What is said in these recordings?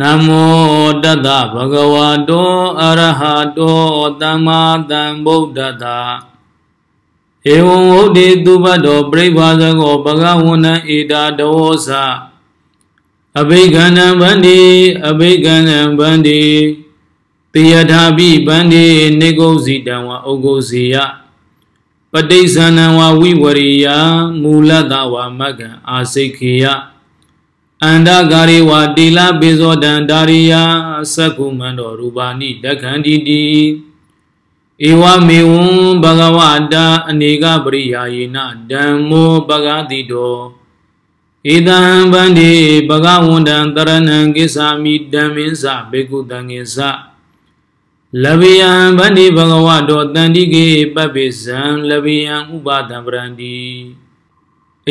နမောတတဗဂဝတောအရဟတောသမ္မာသမ္ဗုဒ္ဓတာဧဝံဝုဒ္ဓေသူဘတောပြိဘာဇကောဘဂဝန္တဧတာတဝောသအဘိကန္နံဗန္တိအဘိကန္နံဗန္တိတေယထာပိဗန္တိနေကုစီတံဝဩကုစီယပဋိစ္ဆန္နဝဝိဝရိယမူလတဝမကံအာစိခေယအန္တဂါရိဝတိလပိဇောတံဒါရိယသက္ကုမန္တောရူပါဏိတခန္တိတိဧဝမေဝံဘဂဝတာ အနေကပရိယာယေနဓမ္မောပဂတိတောဧတံဗန္တိဘဂဝန္တံတရဏံကိစ္ဆာမိဓမ္မင်းစဘေကုတံငင်္စလဗိယံဗန္တိဘဂဝတောတန္တိကေပပိဇံလဗိယံဥပါဒံပရန္တိ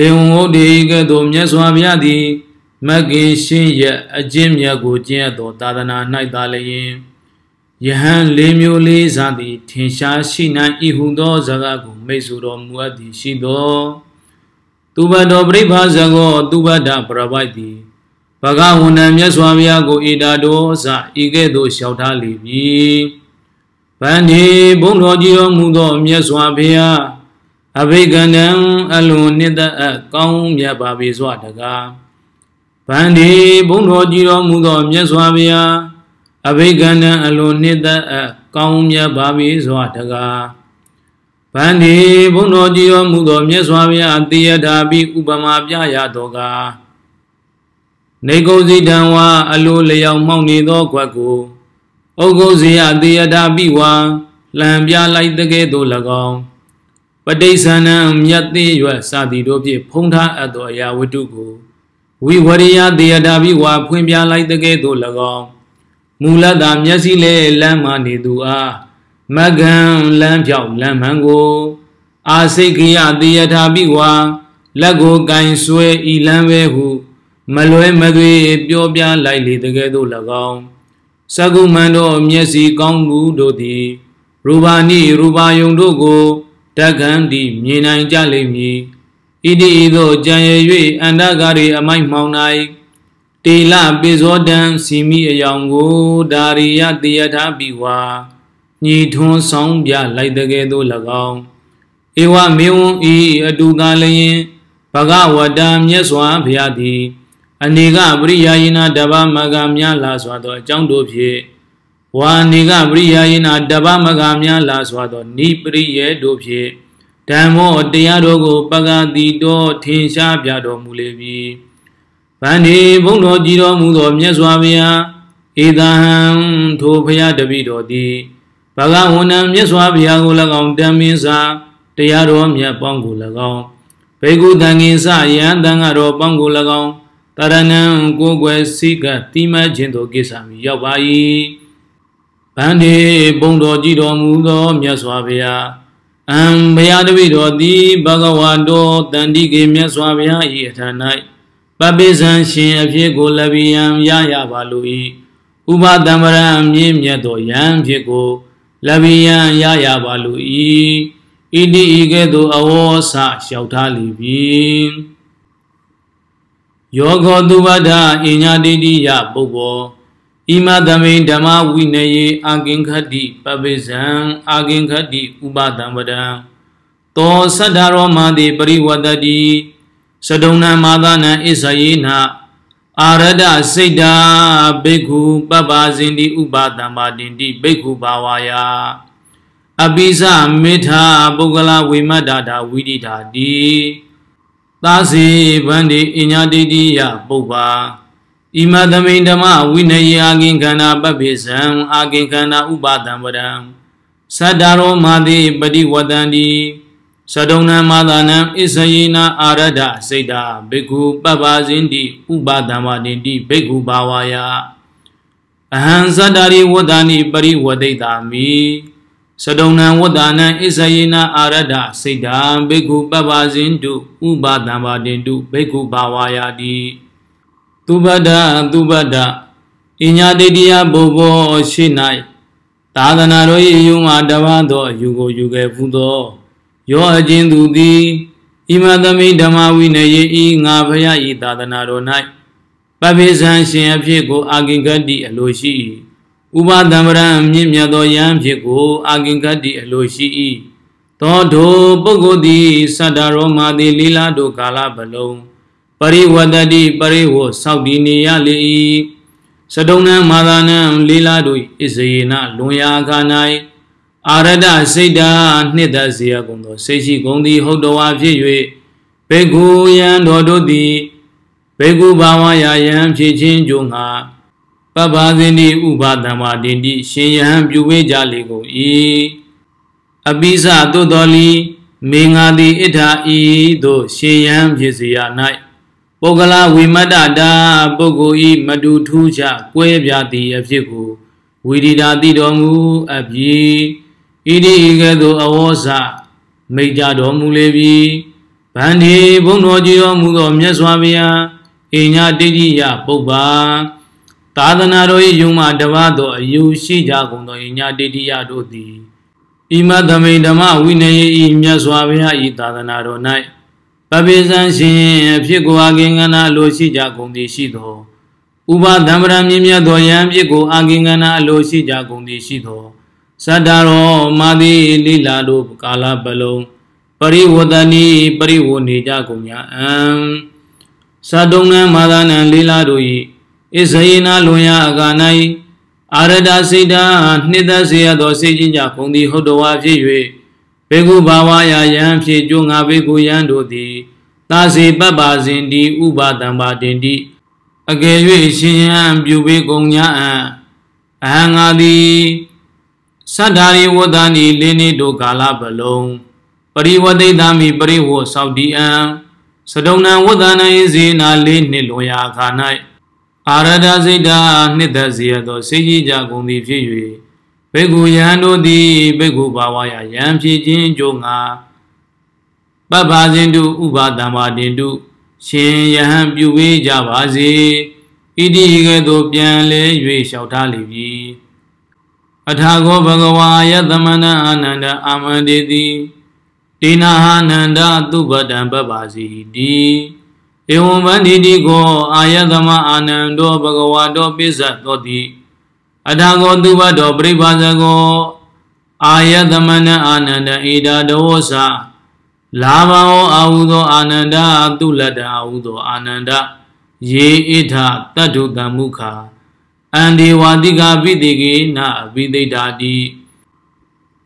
ဧဝံဟုတ်တိကဲ့သို့မြတ်စွာဘုရားသည်မက္ကင်ရှင်းရဲ့အကျင့်မြတ်ကိုကျင့်ရသောသာသနာ၌သာလျင်ယဟန်လေးမျိုးလေးစားသည် ထင်ရှားရှိနိုင်၏ဟုသောဇာကကိုမိတ်ဆိုတော်မူအပ်သည်ရှိသော သူဘတော်ပြိဘာဇဂောသူဘဒပရပိုက်သည်ဘဂဝန္တမြတ်စွာဘုရားကိုဣဒာတော်စဤကဲ့သို့လျှောက်ထားလိမ့်မည်ဗန္ဒီဘုံတော်ကြီးတော်မူသောမြတ်စွာဘုရားအဘိကန္တံအလွန်နှစ်သက်အကောင်းမြတ်ပါပေစွာတကားဗန္ဒီဘုံတော်ကြည်တော်မူသောမြတ်စွာဘုရားအဘိကန္တံအလွန်နှစ်သက်အကောင်းမြတ်ပါပြီစွာတကားဗန္ဒီဘုံတော်ကြည်တော်မူသောမြတ်စွာဘုရားတေယထာပိဥပမာပြရသောကားနေကုဇိတံဝါအလိုလျောင်မှောက်နေသောခွက်ကိုဩဂုဇေယတေယထာပိဝါလံပြလိုက်တကဲ့သို့၎င်းပဋိသန္ဓံမြတ်သေးရွယ်စသည်တို့ဖြင့်ဖုံးထားအပ်သောအရာဝတ္ထုကိုဝိဝရိယတေယတာဘိဝါဖွင့်ပြလိုက်တဲ့ကဲ့သို့၎င်းမူလတာမျက်စိလဲလမ်းမှနေသူအားမကံလမ်းဖြောက်လမ်းမှန်ကိုအာစိတ်ကရတေယတာဘိဝါလက်ကိုကင်ဆွဲဤလမ်းပဲဟုမလွဲမသွေပြောပြလိုက်လေတကယ်သို့၎င်းသကုမန်တော်မျက်စီကောင်းမှုတို့သည် ရူပါနိရူပါယုံတို့ကိုတက္ကံတိမြင်နိုင်ကြလိမ့်မည်ဣတိဤသို့ကြံရ၍အန္တကာရီအမိုက်မှောင်၌တေလပေဇောတံစီမိအယောင်ကိုဒါရိယတေယထာပိဝါညီထွန်းဆောင်ပြလိုက်တကယ်သို့၎င်းဧဝမေဝံဤအတူသာလျင်ဘဂဝတံမြတ်စွာဘုရားသည်အနေကပရိယာယနာတဗမကများလာစွာသောအကြောင်းတို့ဖြင့်ဝါအနေကပရိယာယနာတဗမကများလာစွာသောနိပရိယေတို့ဖြင့်ဓမ္မောတရားတော်ကို ပကတိတော်ထင်ရှားပြတော်မူလေပြီဗန္ဒီဘုံတော်ကြည်တော်မူသောမြတ်စွာဘုရားဧသဟံထိုဘုရားတပည့်တော်သည်ဘဂဝန္တံမြတ်စွာဘုရားကို၎င်းတံမင်းစာတရားတော်မြတ်ပေါင်းကို၎င်းဘေကုတန်ငင်စယံတန်ဃတော်ပေါင်းကို၎င်းတရဏံကိုကိုယ်စိကတိမခြင်းသောကိစ္စမီရောက်ပါ၏ဗန္ဒီဘုံတော်ကြည်တော်မူသောမြတ်စွာဘုရားအံဘုရားတပည့်တော်သည်ဘဂဝါတော်တန်တိကေမြတ်စွာဘုရား၏အထာ၌ပပိဇံရှင်အဖြစ်ကိုလဗိယံရရပါလို၏ဥပတံပရံမြင့်မြတ်တော်ယံဖြစ်ကိုလဗိယံရရပါလို၏ဣတိဤကဲ့သို့အဝေါစလျှောက်ထားလိပြီယောဂောသူဝဒ္ဒအညာတိတိယပုဗ္ဗောဣမသမိဓမ္မဝိနယေအာကင်ခတိပပိဇံအာကင်ခတိဥပဒံဝဒံသောသတ္တရောမာတိပရိဝတ္တိသဒုံနံမာသနံဣစ္ဆယေနအာရဒစိတ်တာဘေကုပပဇင်တိဥပသံပါတင်တိဘေကုဘာဝါယအပိစမေထာပုဂ္ဂလဝိမတ္တတာဝိဒိတာတိသာစီဗန္တိအညာတိတိယပုပ္ပါဣမသမိန်ဓမ္မဝိနယအာကင်ခန္ဓာပပိစံအာကင်ခန္ဓာဥပါတံပရံသတ္တရောမာတိပฏิဝတံတိသဒုံနံမာသနံဣစယေနအာရဒစိတ်တာဘိက္ခုပပ္ပါဇင်တိဥပါတံဝတိတိဘိက္ခုဘာဝါယအဟံသတ္တရိဝတ္တနိပရိဝဒိတာမိသဒုံနံဝတ္တနံဣစယေနအာရဒစိတ်တာဘိက္ခုပပ္ပါဇင်တုဥပါတံဝတိတုဘိက္ခုဘာဝါယတိသူပဒသူပဒအညာတတိယဘုဘောရှိ၌သာသနာတော်၏ယုံမှာတပါသော ယူကိုယူခဲ့ဖူးသော ရောအချင်းသူသည်ဣမသမိဓမ္မဝိနယေဤငါဖရာဤသာသနာတော်၌ပပိဇံရှင်အဖြစ်ကိုအာကိကတိအလိုရှိဥပသံဗရံမြင့်မြတ်သောယံဖြစ်ကိုအာကိကတိအလိုရှိ၏သောထိုပုဂ္ဂိုလ်သည်သတ္တရောမာတိလီလာတို့ကာလပလုံးပရိဝတ္တိပရိဝဆောက်တည်နေရလေ၏စတုံနံမာသာနံလီလာတို့ဣဇယေနလွန်ရာခာ၌အာရဒစိတ်ဓာနှစ်သက်စေရကုန်သောစိတ်ရှိကုန်သည်ဟုတ်တော်ဝါဖြစ်၍ဘေကုယံတော်တို့သည်ဘေကုဘာဝယာယံဖြစ်ခြင်းကြောင့်ငါပပ္ပာဇိနိဥပါတံမာတင်တိရှင်ယဟံပြုဝေကြလေကုန်၏အပိစသို့တော်လီမေငါသည်ဣထာဤသို့ရှင်ယဟံဖြစ်စေရ၌ပုဂ္ဂလာဝိမတ္တတာပုဂ္ဂိုလ်ဤမတူထူးခြားကွဲပြားသည့်အဖြစ်ကိုဝိဒိတာတိတော်မူအပြီဣတိဤကဲ့သို့အဝေါစမိတ်ကြတော်မူလေပြီဗန္ဒီဘုံတော်ကြီးတော်မူသောမြတ်စွာဘုရားအိညာတိတိယပုပ္ပါသာသနာတော်၏ယုံမှတပါသောအယူရှိကြကုန်သောအိညာတိတိယတို့သည်ဣမသမိဓမ္မဝိနယေဤမြတ်စွာဘုရားဤသာသနာတော်၌ပပိဇံရှင်အဖြစ်ကိုအာကင်္ဂနာအလိုရှိကြကုန်သည်ရှိသောဥပသံဗရံမြင့်မြတ်သောယံအဖြစ်ကိုအာကင်္ဂနာအလိုရှိကြကုန်သည်ရှိသောသတ္တရောမာတိလိလာတို့ကာလပလုံပရိဝတနီပရိဝနေကြကုန်ညာအံသတုံနံမာဒနံလိလာတို့၏ဣဇယေနာလွန်ရာအကာ၌အာရဒစိတ်တာနှစ်သက်စေရသောစိတ်ချင်းကြကုန်သည်ဟုတ်တော်ဝါဖြစ်၍ဘေကုဘာဝယာယံဖြေကျွငါဘေကုယံတို့သည် သာစေပပ္ပါဇင်တိဥပါတံပါတင်တိအကယ်၍ရှင်ယံပြုဘေကုံညာအံအဟံငါသည်သတ္တာရိဝတ္တန်ဤလင်းနေတို့ကာလပလုံပရိဝတိတံမိပရိဝောသောတိအံစဒုံနံဝတ္တနံဤဇေနာလေးနှစ်လွန်ရာခါ၌အာရဒစိတ်တာနှစ်သက်စီရသောစေကြီးကြကုန်သည်ဖြစ်၍ဘေကုယံတို့သည်ဘေကုဘာဝယယံဖြစ်ခြင်းကြိုငါပပ္ပါဇင်တုဥပါတံပါတင်တုရှင်ယဟန်ပြုဝေးကြပါစေဣတိကဲ့သို့ပြန်လဲ၍လျှောက်ထားလိမ့်မည်အထာဂောဘဂဝါယသမဏအာနန္ဒအာမန္တေတိတိနာဟာနန္ဒသုပတံပပ္ပါစီတိဧဝံဗန္တိတိကို အာယသမအာနန္ဒောဘဂဝါတောပိစ္ဆတောတိအထာကိုသူဘတော်ပြိဘာဇကိုအာယသမဏအာနန္ဒဧတာဒဝောစာလာဘောအာဟုသောအာနန္ဒသူလတ္တအာဟုသောအာနန္ဒယေဣထတတ္ထုတမ္မုခာအန္ဒီဝါတိကပိတိကေနအပိသိတာတိ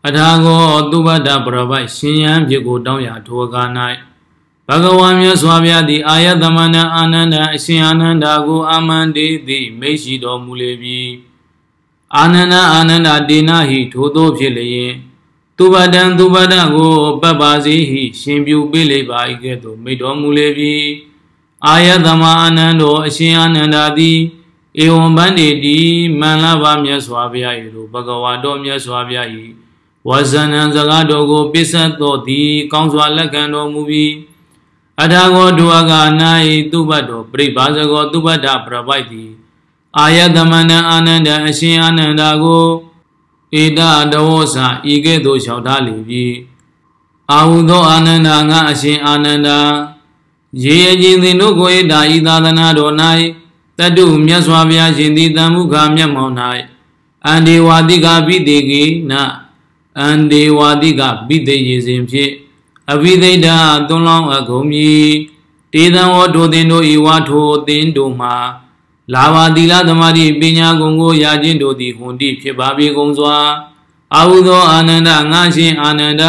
အထာကိုသူဘတ္တပရပိုက်ရှင်ယံဖြစ်ကိုတောင်းရထောကာ၌ဘဂဝါမြတ်စွာဘုရားသည်အာယသမဏအာနန္ဒအရှင်အာနန္ဒကိုအာမန္တေတိမိတ်ရှိတော်မူလေပြီ။အာနန္ဒအာနန္ဒတေနာဟိထိုသောဖြစ်လျင်သူပဒံသူပဒံကိုပပ္ပါစီဟိရှင်ပြုပေးလေပါ၏ကဲ့သို့မိတော်မူလေပြီအာယတမအာနန္ဒောအရှင်အာနန္ဒာတိဧဝံဗန္တိတိမန္လဘာမြတ်စွာဘုရား၏လိုဘဂဝါတော်မြတ်စွာဘုရား၏ဝဇဏံစကားတော်ကိုပိဆက်တော်သည် ကောင်းစွာလက်ခံတော်မူပြီးအထာဂောဒုဝကနာယိသူပတ္တောပြိပါဇဂောသူပတ္တပြပိုက်သည်အာယတမဏအာနန္ဒအရှင်အာနန္ဒာကိုဧတတဝောစဤကဲ့သို့လျှောက်ထားလေပြီအာဟုသောအာနန္ဒာငါအရှင်အာနန္ဒာရေရခြင်းသင်တို့ကိုဧတာဤသာသနာတော်၌တတုမြတ်စွာဘုရားရှင်သည်တမ္မုခာမျက်မှောင်၌အန္ဒီဝါတိကပိတိကိနအန္ဒီဝါတိကပိတိရေစဉ်ဖြင့်အဘိသိဒ္ဓသွန်လောင်းအကုန်မြီတေသံဝထိုသင်တို့ဤဝါထိုသင်တို့မှာလာဝသီလသမာဓိပညာကုံကိုရာခြင်းတို့သည်ဟွန်တိဖြစ်ပါပြီကုန်စွာအာဟုသောအာနန္ဒငါရှင်အာနန္ဒ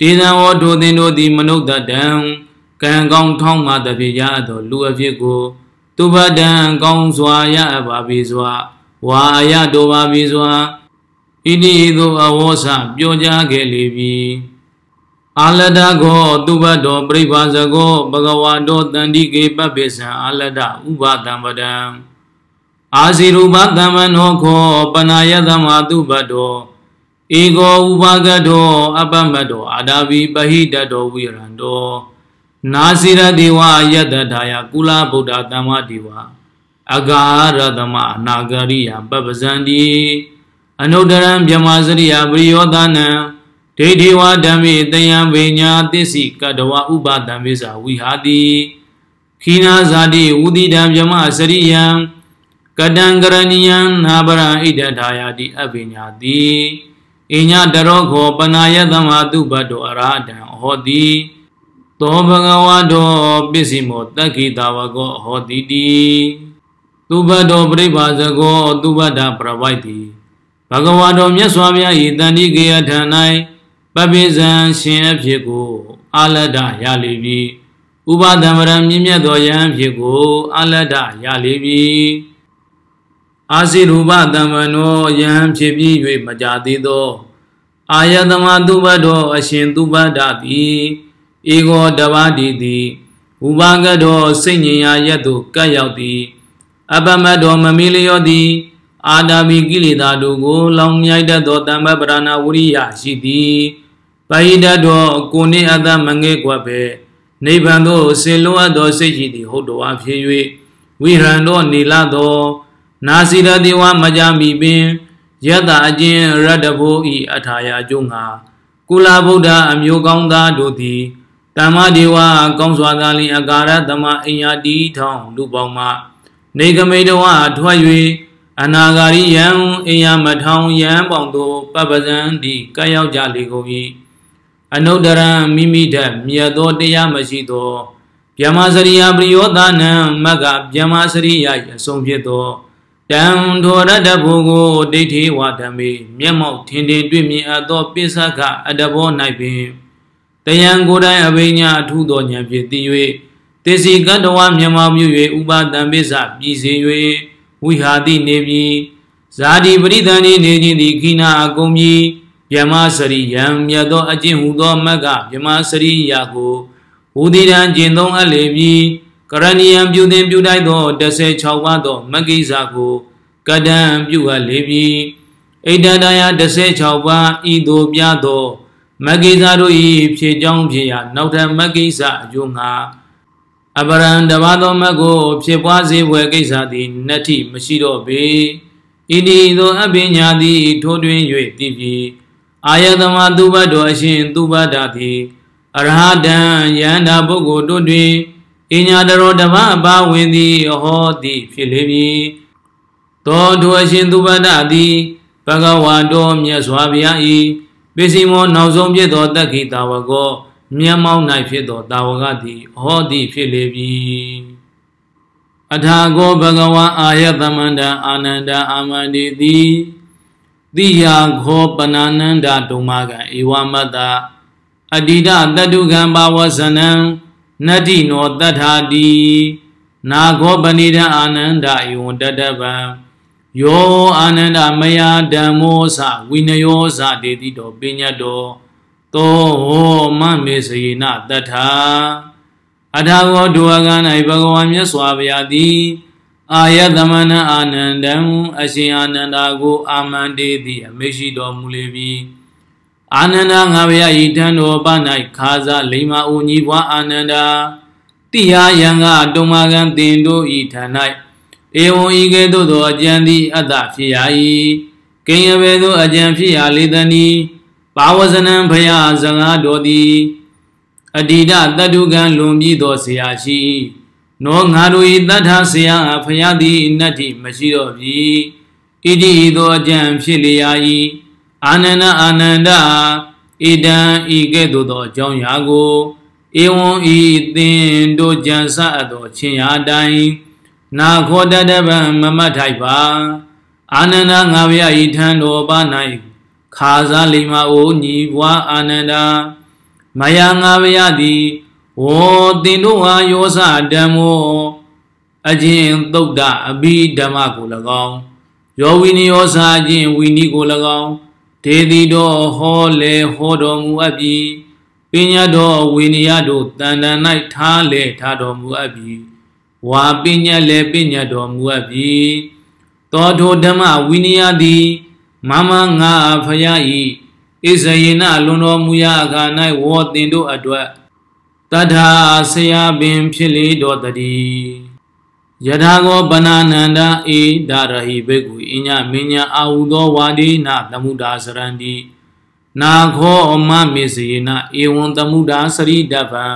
ဒေသဝတို့သင်တို့သည် မနုဿတံကံကောင်းထောင်းမှတဖြစ်ရသောလူအဖြစ်ကိုသူဘဒံကောင်းစွာရအပ်ပါပြီစွာဝါအယတို့ပါပြီစွာဣတိဟိသောအဝေါစပြောကြားခဲ့လေပြီအာလဒခောသူဘတောပြိဘာဇခောဘဂဝါတောတန္တိကေပပိစံအာလဒဥပတံပဒံအာဇီရူပတမ္မနောခောပနာယတမသူဘတောဧကောဥပါကတောအပမတောအာဒဝိပဟိတတောဝိရံတောနာစီရဒေဝယတထာယကုလဗုဒ္ဓတမ္မဒေဝအဂါရသမအနာဂရိယပပဇန္တိအနုတရံမြမစရိယပရိယောသနံဒိဋ္ဌိဝါဓမ္မိတယံဝိညာသစ္စည်းကတဝဥပါတံပိစာဝိဟာတိခိနာဇာတိဝုတိတံဗြမစရိယံကတံကရဏိယံနာပရံဣဒ္ဓထာယတိအပိညာတိအိညာတရောခောပနာယသမဟာတုဘတ္တောအရဟတံဟောတိသောဘဂဝတောပစ္စည်းမောတက္ခိတဝကောဟောတိတိသူဘတ်တော်ပြိပါဇကောသူဘတ္တပြဝိုက်တိဘဂဝါတော်မြတ်စွာဘုရားဤတန်တိကေယထာ၌ပပိဇံရှင်အဖြစ်ကို အာလဒရလေပြီဥပါဒံဝရမြင့်မြတ်သောယံဖြစ်ကိုအာလဒရလေပြီအာစီရူပတမနောယံဖြစ်ပြီး၍မကြသေးသောအာယတမသူဘတောအရှင်သူဘဒတိဧဂောတဘာတိတိဥပါကတောစိတ်ညင်ရာယက်သို့ကပ်ရောက်သည်အပမတ်တော်မမီလျောသည်အာတာမိကိလေသာတို့ကိုလောင်မြိုက်တတ်သောတမ္ပပရဏဝရိယရှိသည်ပါဠိတတ်သောကိုနိအတ္တမငဲ့ကွက်ပဲနိဗ္ဗာန်သို့ဆင်လွတ်အပ်သောစိတ်ရှိသည်ဟုတ်တော်အဖြစ်၍ဝိရံတော်နေလာသော နာစီရတိဝမကြမိပင်ယတအကျင်ရတ္တဘိုးဤအထာယအကျုံငါကုလဗုဒ္ဓအမျိုးကောင်းသားတို့သည်တမ္မဒေဝကောင်းစွာသာလင်အကာရတမအိညာတီထောင်လူပေါင်းမှ နေကမိတဝထွက်၍အနာဂါရိယံအိညာမထောင်ယံပေါင်းတို့ပပဇံတိကံရောက်ကြလေကုန်၏အနုဒရံမိမိထက်မြတ်သောတရားမရှိသောဗျမစရိယပရိယောသနံမကဗျမစရိယအဆုံးဖြစ်သောတံထောရတဘုကိုဒိဋ္ဌိဝါဓမေမျက်မှောက်ထင်ထင်တွေ့မြင်အပ်သောပိစကအတဘော၌ပင်တယံကိုယ်တိုင်အဘိညာအထုသောဉာဏ်ဖြင့်သိ၍တေစီကတ္တဝမြမမြွ၍ဥပါတံပိစပြည်စင်၍ဝိဟာတိနေပြီဇာတိပရိသန္တိနေခြင်းသည်ခိနာအကုန်ကြီးမြမစရိယံမြတ်သောအကျင့်ဟူသော မကမြမစရိယကိုဝူတိရန်ကျင့်သုံးအပ်လေပြီကရဏီယံပြုသင်ပြုတိုက်သော16ပါးသောမဂ္ဂိဇာကိုကတံပြုအပ်လေပြီဣဒ္ဓတယ16ပါးဤသို့ပြသောမဂ္ဂိဇာတို့၏ဖြည့်ကြောင်းဖြစ်ရာနောက်ထပ်မဂ္ဂိဇာအကျိုးငါအပရံတဘာသောမကို ဖြစ်ပွားစေဖွယ်ကိစ္စသည်နတ္ထိမရှိတော့ပေဣတိသောအပညာသည်ထိုးတွင်၍တည်ပြီးအာယတမသူဘတော်အရှင်သူဘတာတိအရဟတံယန္တာပုဂ္ဂိုလ်တို့တွင်အညာတရောဓမ္မအပါဝင်သည်ဟောသည်ဖြစ်လေပြီသောတို့အရှင်သူဘတာတိဘဂဝါတော်မြတ်စွာဘုရား၏ပစ္စည်းမောနောက်ဆုံးဖြစ်သောတက္ခိတာဝကောမြတ်မောင်း၌ဖြစ်သောတာဝကသည်ဟောသည်ဖြစ်လေပြီအထာကောဘဂဝါအာယသမန္တအာနန္ဒအာမန္တိတိတိယာခောပနာနန္ဒဒုံမကံဧဝမတ္တအတိဒတတုကံဘာဝဇနံနတ္တိနောတထာတိနာခောပဏိဒအာနန္ဒဧဝံတတပံယောအာနန္ဒမယာဓမ္မောသဝိနယောသဒေတိတောပညတ်တောသောဟောမမေစေနတထာအထာဝောဒုဝက၌ဘဂဝါမြတ်စွာဘုရားသည်အာယတမနအာနန္ဒံအရှင်အာနန္ဒာကို အာမန္တေတိအမေရှိတော်မူလေပြီအာနန္ဒာငါဘယဤထံတော်ပ၌ခါစလိမ္မာအိုညီဘွားအာနန္ဒာတိဟာယံကတုံမာကံတင်တို့ဤထံ၌ဧဝံဤကဲ့သို့သောအကျံသည်အတ္တဖြစ်ရ၏ကိဉ္ယဘေသို့အကျံဖြစ်ရလေသနီဘာဝဇနံဖယစကားတော်သည်အတ္တိတတ္တုကံလွန်ပြီးသောဆရာရှိ၏။နောငါတို့၏တထာဆရာဖရာသည်နတ်တိမရှိတော့ပြီ။ဣတိဤသောအကြံဖြစ်လျာ၏အာနန္ဒအာနန္ဒဣဒံဤကဲ့သို့သောအကြောင်းရာကိုဧဝံဤသင်တို့ကြံစအပ်သောခြင်းရာတိုင်းနာခောတတပံမမတ်ထိုက်ပါအာနန္ဒငါဗျာဤထံတော်ပါ၌ခါစားလိမ္မာအိုညီဘွားအာနန္ဒမယငါဗျာသည်ဝောသင်တို့ဟာယောစဓမ္မောအခြင်းသုတ်တအဘိဓမ္မကို၎င်းယောဝိနိယောစာခြင်းဝိနိကို၎င်းဒေတိတော်ဟောလေဟောတော်မူအပ်ပြီးပညာတော်ဝိနည်းတို့တန်တန်၌ထားလေထားတော်မူအပ်ပြီးဝါပညာလေပညာတော်မူအပ်ပြီးတောထိုဓမ္မဝိနည်းသည်မမငါဖရာဤဣဇယေနလွန်တော်မူရာအခါ၌ဝောတင်တို့အတွက်တထာဆရာပင်ဖြစ်လေတော်တည်းယထာကောဗနာနန္ဒအေဒါရဟိဘေကုအညမင်းညာအာဟုသောဝါဒိနာ သမှုဒါစရန္တိနာခောအမမေစေနဧဝံသမှုဒါစရိတဗံ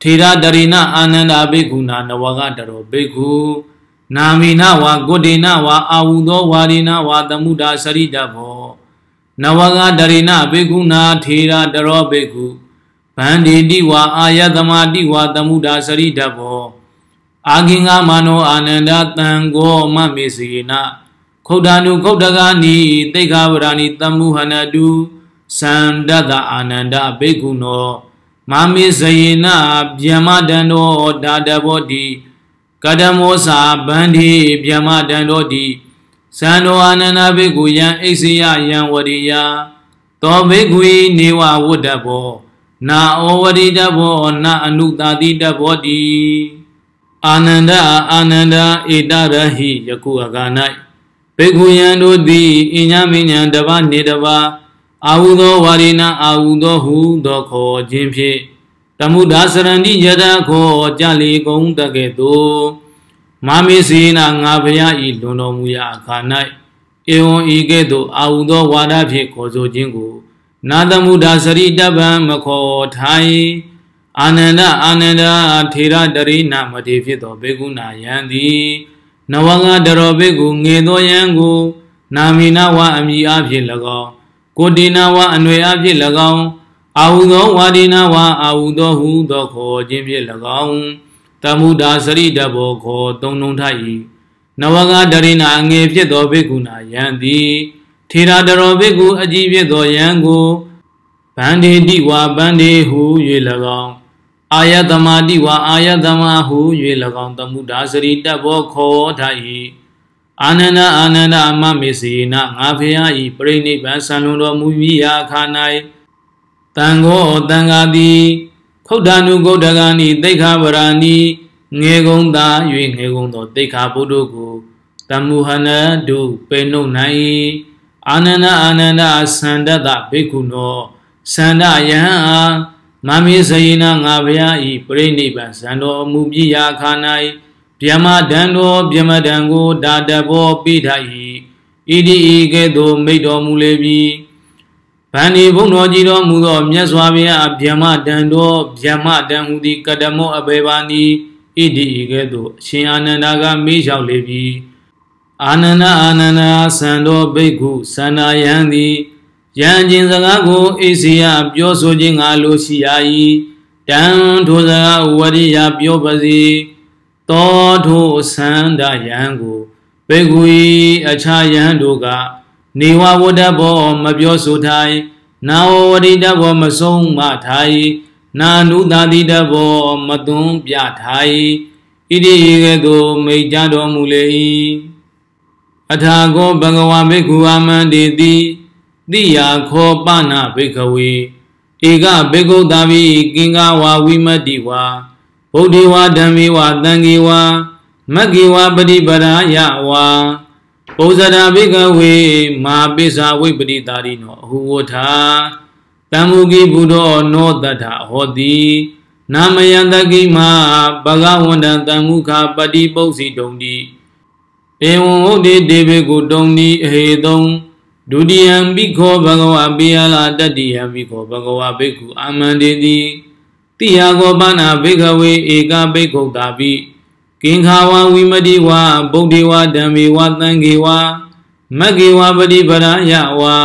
ထေရဒရိနအာနန္ဒဘေကုနာနဝကတရောဘေကုနာမိနဝါဂုတေနဝါအာဟုသောဝါဒိနဝါသမှုဒါစရိတဗောနဝကဒရိနဘေကုနာ ထေရတရောဘေကုဗန္ဒီတိဝါအာယသမာတိဝါသမုဒ္ဒါစရိဓဘောအာကင်္ဂမနောအာနန္ဒတံဂောမမေစီနခုတ်တာနုခုတ်တကာနိတိခာဝရဏိတမုဟနတုသန္တတအာနန္ဒဘေကုနောမမေဇယေနဗျမတန္တောဒါတဘောတိကတမောစာဗန္ဒီဗျမတန္တောတိသန္တောအာနန္ဒဘေကုယံအိစေယယံဝရိယသောဘေကုနေဝဝတ္တဘောနာဩဝတိတဘောနာအနုတာတိတဘောတိအာနန္ဒအာနန္ဒဧတရဟိယခုအက၌ဘေကုယံတို့သည်အညမညံတပါနေတပါအာဟုသောဝါရိနာအာဟုသောဟုသောခေါ်ခြင်းဖြင့်တမှုဒါစရဏိယတခောကြလီကုံတကဲ့သို့မမေစီနာငါဖရာဤလွန်တော်မူရာအခါ၌ဧဝံဤကဲ့သို့အာဟုသောဝါဒဖြင့်ခေါ်ဆိုခြင်းကိုနာသမုဒ္ဒစရိတပံမခောထိုင်အာနန္ဒအာနန္ဒထေရတရိနာမတိဖြစ်သောဘေကုဏယံသည်နဝကတရောဘေကုငေသောယံကိုနာမိနာဝအမိအဖြစ်၎င်းကိုတိနာဝအနွေအဖြစ်၎င်းအာဟုသောဝါဒီနာဝအာဟုသောဟုသောခေါ်ခြင်းဖြင့်၎င်းတမုဒ္ဒစရိတဘောခေါ်သုံးလုံးထိုက်၏နဝကတရိနာငေဖြစ်သောဘေကုဏယံသည်ထေရတရောဘိက္ခုအကြည်ဖြစ်သောယံကိုဗန္ဒေတိဝါဗန္ဒေဟု၍၎င်းအာယတမတိဝါအာယတမဟု၍၎င်းသမှုဒါစရိတဘောခောထာ၏အာနန္ဒအာနန္ဒအမမေစီနာငါဖရာဤပြိနိဗ္ဗာန်ဆံလွန်တော်မူမိယာခာ၌တန်ခေါ်တန်ဃာတိခုတ်တနုဂုတ်တကဏီတိခါပရာဏီငေကုံသာ၍ငေကုံသောတိခါဘုဒ္ဓကိုတမ္မူဟနတုပေနုနိုင်၏အာနန္ဒအာနန္ဒအစန္ဒတဘိက္ခုနောစန္ဒယဟံအာမမေဇယိနာငါဗျာဤပြိနိဗ္ဗာန်ဇံတော်မူပြရာခာနာဤဗျမဒံတော်ဗျမဒံကိုတာတဘောပိဋဤဣတိဤကဲ့သို့မိတ်တော်မူလေပြီဗန္ဒီဘုံတော်ကြီးတော်မူသောမြတ်စွာဘုရားဗျမဒံတော်ဗျမဒံဟူသည်ကတမောအဘေဘာနီဣတိဤကဲ့သို့အရှင်အာနန္ဒာကမေးလျှောက်လေပြီအာနန္ဒအာနန္ဒဆန္ဒောဘိက္ခုသန္နာယံသည်ယံကျင်စကားကိုအေစီယပြောဆိုခြင်းငါလိုရှိရ၏တံထိုစကားဝရိယပြောပါစေတောထိုသန္ဒယံကိုဘိက္ခု၏အခြားယံတို့ကနေဝဝတ္တဘောမပြောဆိုထိုင်နာဝဝတိတဘောမဆုံးမထိုင်နာနုသာတိတဘောမသွန်ပြထိုင်ဣတိယေကသို့မိတ်ကြတော်မူလေ၏အထာကောဘဂဝါဘိက္ခုအမန္တိတိတိယာခောပနာဘိက္ခဝေဧကဘေကုတာဘိကင်္ဂဝါဝိမတ္တိဝါဗုဒ္ဓေဝါဓမ္မေဝါသံဃေဝါမဂ္ဂေဝါပฏิပဒါယဝါပုဇဒဘိကဝေမာပိစာဝိပတိတာရိနောအဟုဝထာတမ္မုကိဘုဒ္ဓောနောတထဟောတိနာမယန္တကိမဘဂဝန္တံတမ္မုခပฏิပု္ပစီတုံတိဧဝံဟုတ်တိဒေဝေကုတုံတိအဟေတုံဒုတိယံဘိခောဘဂဝါပိယလာတတိယံဘိခောဘဂဝါဘိက္ခုအာမန္တေတိတိယကောပနာဘိကဝေဧကဘိက္ခုတာပိကင်္ခာဝဝိမတိဝါဗုဒ္ဓေဝဓမ္မေဝသံဃေဝမဂ္ဂေဝပတိပရယဝါ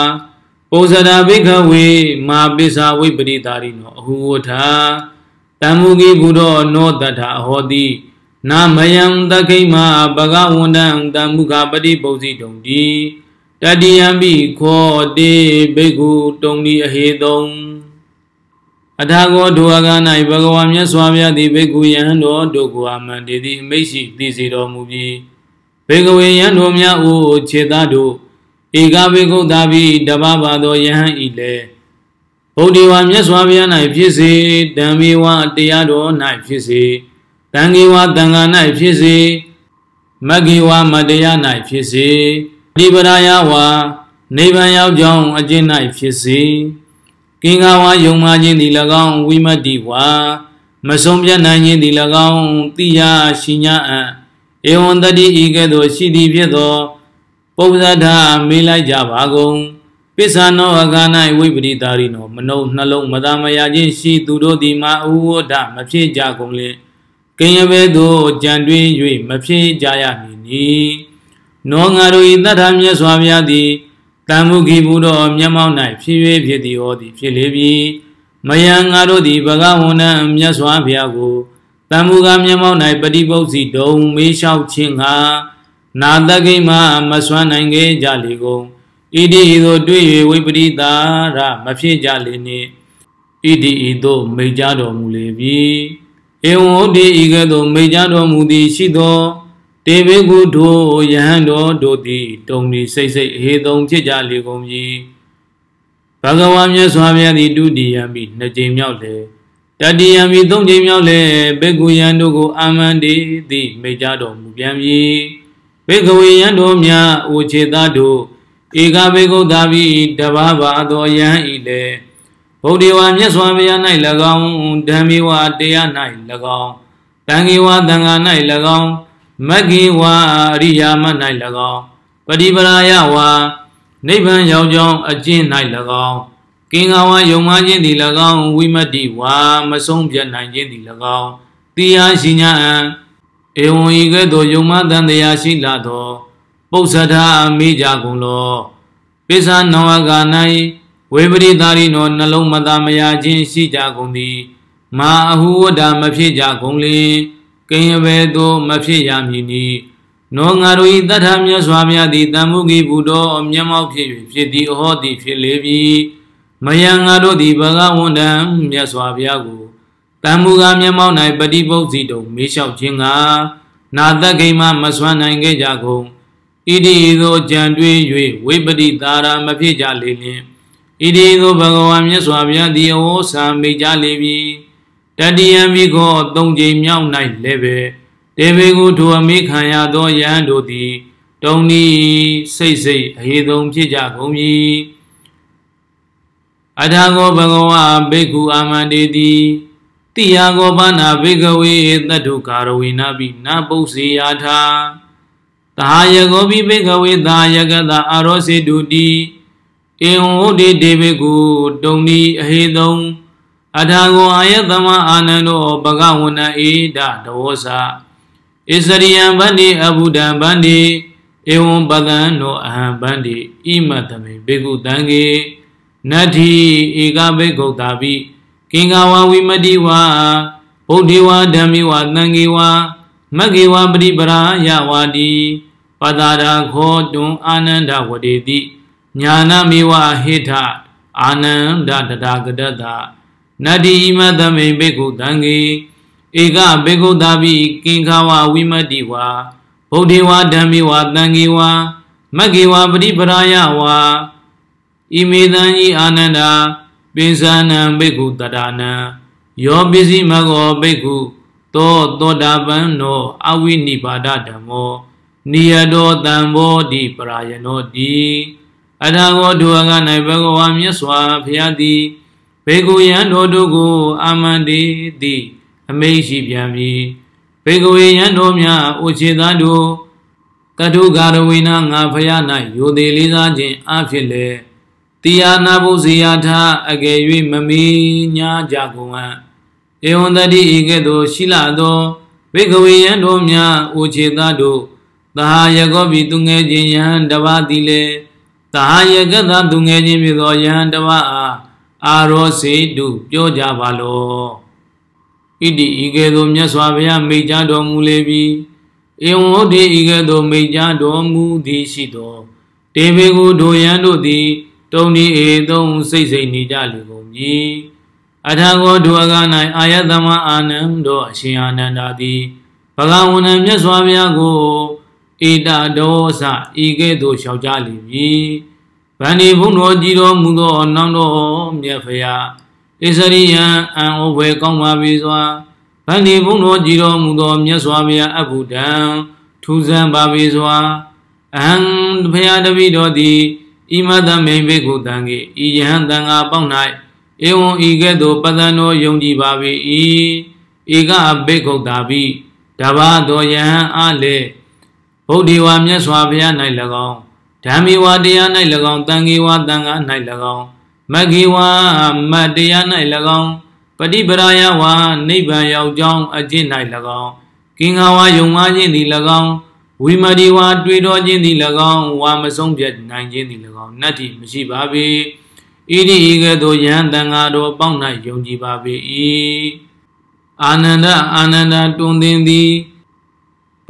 ပုဇဒဘိကဝေမာပိစာဝိပရိတာရိနောအဟုဝထာတမ္မုကိဘုဒ္ဓောနောတထာဟောတိနာမယံသခိမဘဂဝန္တံတမုခပတိပုစီတုံတိတတိယံပိခောတိဘေကုတုံတိအဟေတုံအထာဂောဒုဝက၌ဘဂဝါမြတ်စွာဘုရားသည်ဘေကုယံတော်တို့ကိုအမန္တေသည်အမိတ်ရှိသိစေတော်မူပြီးဘေကဝေယံတော်များအိုခြေသားတို့ဧကဘေကုသာပိတပပါသောယဟန်ဤလေဘုဒ္ဓေဝါမြတ်စွာဘုရား၌ဖြစ်စေဓမ္မေဝတရားတော်၌ဖြစ်စေတံဂေဝတံဃာ၌ဖြစ်စေမဂ္ဂေဝမတရား၌ဖြစ်စေနိဗ္ဗာယဝါနိဗ္ဗာန်ရောက်ကြောင်းအကျဉ်း၌ဖြစ်စေကင်္ဂဝါယုံမှခြင်းသည်၎င်းဝိမတ္တိဝါမဆုံးပြတ်နိုင်ခြင်းသည်၎င်းတိယရှိညာအံဧဝံတတိဤကဲ့သို့ရှိသည်ဖြစ်သောပုဗ္ဗဇဒာမေးလိုက်ကြပါကုန်ပစ္ဆာနောအခါ၌ဝိပရိတာရိနောမနှုတ်နှလုံးမသာမယာခြင်းရှိသူတို့သည်မအူဝဒမဖြစ်ကြကုန်လေကင်ရဘဲသို့ကြံတွေး၍မဖြစ်ကြရမည်နီနောငါတို့၏တထာမြတ်စွာဘုရားသည်တန်မှုခိဘုတော်မျက်မှောက်၌ဖြစ်၍ဖြစ်သည်ဟောသည်ဖြစ်လေပြီမယံငါတို့သည်ဘဂဝန္တမြတ်စွာဘုရားကိုတန်မှုကမျက်မှောက်၌ပฏิပု္ပ္စီတုံမေးလျှောက်ခြင်းငှာနာတကိမမစွမ်းနိုင်ခဲ့ကြလေကုန်ဣတိဤသို့တွေ့၍ဝိပရိတာရမဖြစ်ကြလေနှင့်ဣတိဤသို့မိကြတော်မူလေပြီဧဝံဩတိဤကဲ့သို့မိကြတော်မူသည်ရှိသောတေဘေကုထိုယဟန်တော်တို့သည် တုံဒီစိတ်စိတ်အဟေတုံဖြစ်ကြလေကုန်ပြီဘဂဝါမြတ်စွာဘုရားသည်ဒုတိယမိနှစ်ကြိမ်မြောက်လေတတိယမိသုံးကြိမ်မြောက်လေဘေကုယံတို့ကိုအာမန္တိသည်မိကြတော်မူပြန်ပြီဘေကဝေယံတို့များအိုခြေသားတို့ဧကဘေကုသာဘိတဘာဘာသောယဟန်ဤလည်းဗုဒ္ဓေဝါမြတ်စွာဘုရား၌၎င်းဓမ္မေဝါတရား၌၎င်းတန်ဃေဝါသံဃာ၌၎င်းမဂ္ဂေဝါအရိယာမ၌၎င်းပฏิပရာယဝါနိဗ္ဗာန်ရောက်ကြောင်းအကျင့်၌၎င်းကင်္ဂဝါယုံမှခြင်းသည်၎င်းဝိမတ္တိဝါမဆုံးပြတ်နိုင်ခြင်းသည်၎င်းတရားရှိညာအံဧဝံဤကဲ့သို့ယုံမှတန်တရားရှိလာသော ပု္ပ္ပသဒ္ဓအမိကြကုန်လောပိဿနောဝက၌ဝေပရိသာရိနောနှလုံးမသားမယာခြင်းရှိကြကုန်သည် မာအဟုဝဒမဖြစ်ကြကုန်လေကင်ယဘေသောမဖြစ်ရမည်နီနောငါတို့ဤတထမြတ်စွာဘုရားသည်တမ္မုဂိဘုဒ္ဓောမျက်မှောက်ဖြစ်၍ဖြစ်သည်အဟောသည်ဖြစ်လေပြီမယံငါတို့သည်ဘဂဝန္တံမြတ်စွာဘုရားကိုတမ္မုဂါမျက်မှောက်၌ပฏิပု္ပ္ပစီတုံမေးလျှောက်ခြင်းကနာတကိမမစွမ်းနိုင်ခဲ့ကြကုန်ဣတိသောကြံတွေး၍ဝိပတိတာရာမဖြစ်ကြလေလျင်ဣတိကိုဘဂဝါမြတ်စွာဘုရားဒီအဝဆံမိကြလေပြီတတိယမိခောသုံးချိန်မြောက်၌လည်းပဲတေဘေကိုထိုအမိခံရသောယဟန်တို့သည် တုံနီစိတ်စိတ်အဟေတုံ ဖြစ်ကြကုန်ပြီအထာကောဘဂဝါဘိက္ခုအာမန္တေတိတိယာကောဘာနာဘိကဝေသတ္တုကာရဝေနပိနာပုတ်စီယာထာတဟာယကောဘိဘိကဝေသာယကတအာရောစေတုတိအင်ဝုဒိဒေဝေကုတုံဒီအဟေတုံအထာဂောအာယတမအာနန္ဒောဘဂဝနဧဒတဝောစာဣစရိယံဗန္တိအဘုဒ္ဓံဗန္တိဧဝံပတံနောအဟံဗန္တိဣမတမေဘေကုတံကေနတ္ထိဧကဘေကုတာပိကင်္ဂဝဝိမတိဝါဗုဒ္ဓေဝဓမ္မေဝသံဃေဝမဂ္ဂေဝပရိပရာယဝတိပတာရာခောတွံအာနန္ဒဝတေတိညာနာမိဝဟိထအာနန္ဒတတာကတတနတ္တိမသမိဘေကုတံဂေဧကဘေကုတာပိကင်္ခဝဝိမတိဝါဗုဒ္ဓေဝဓမ္မေဝတံဂေဝမဂ္ဂေဝပရိပရာယဝါဣမေတံဤအာနန္ဒာပိဉ္စနံဘေကုတတာနံယောပစ္စည်းမဂောဘေကုသောသောတာပန်နော အဝိနိပါဒဓမ္မောနိယတောတံဘောတိပရာယနောတိအထာဂောဒုဝက၌ဘဂဝါမြတ်စွာဘုရားသည်ဘေကုယံတော်တို့ကို အာမန္တိတိအမိန့်ရှိပြန်ပြီဘေကဝေယံတော်များအိုချေသားတို့တတုကာရဝိနာငါဖယား၌ယိုသေးလေးစားခြင်းအဖြစ်လေတရားနာဘုဇေယထာအကယ်၍မမီညာကြကုန်ဟံဧဝံတတိဤကဲ့သို့ရှိလာသောဘေကဝေယံတော်များအိုချေသားတို့သဟာယကောပိသူငယ်ချင်းယဟန်တပါတိလေသဟယကတသူငယ်ချင်းဖြစ်သောယဟန်တဝအားအာရောစေတုပြောကြပါလောဣတိဤကဲ့သို့မြတ်စွာဘုရားမိတ်ကြတော်မူလေပြီဧဝံဟုတ်တိဤကဲ့သို့မိတ်ကြတော်မူသည်ရှိသောတေဘေကိုဒိုယံတို့သည် တုံဒီဧသုံးစိတ်စိတ်နေကြလေကုန်ပြီအထာဂောဒုအက၌အာယတမအာနံတော်အရှင်အာနန္ဒာသည်ဘဂဝန္တမြတ်စွာဘုရားကိုဧတာဒောစဤကဲ့သို့လျှောက်ကြလိမ့်မည်ဗန္ဒီဘုံတော်ကြည်တော်မူသောအနောင်တော်မြတ်ဖရာဣစရိယံအံဩဝေကောင်းပါပြီစွာဗန္ဒီဘုံတော်ကြည်တော်မူသောမြတ်စွာဘုရားအဘုဒ္ဓံထူးဆန်းပါပြီစွာအဟံဖရာတပိတော်သည်ဣမတမိန်ဘေကုတံကေဤယဟန်တံဃာပေါက်၌ဧဝံဤကဲ့သို့ပတ္တနောယုံကြည်ပါပေ၏ဧကဘေကုတာပိတဘာတော်ယဟန်အားလည်းဗုဒ္ဓေဝါမြတ်စွာဘုရား၌၎င်းဓမ္မေဝါတရား၌၎င်းတန်ဃေဝါတန်ဃာ၌၎င်းမဂ္ဂေဝါမတ်တရား၌၎င်းပฏิပရာယဝါနိဗ္ဗာန်ရောက်ကြောင်းအကျင့်၌၎င်းကင်္ဃဝါယုံမားခြင်းသည်၎င်းဝိမတိဝါတွေ့တော်ခြင်းသည်၎င်းဝါမဆုံးပြတ်နိုင်ခြင်းသည်၎င်းနတ္တိမရှိပါပေဣတိဤကဲ့သို့ယံတန်ဃာတော်ပေါင်း၌ယုံကြည်ပါပေ၏အာနန္ဒအာနန္ဒတွင်သည်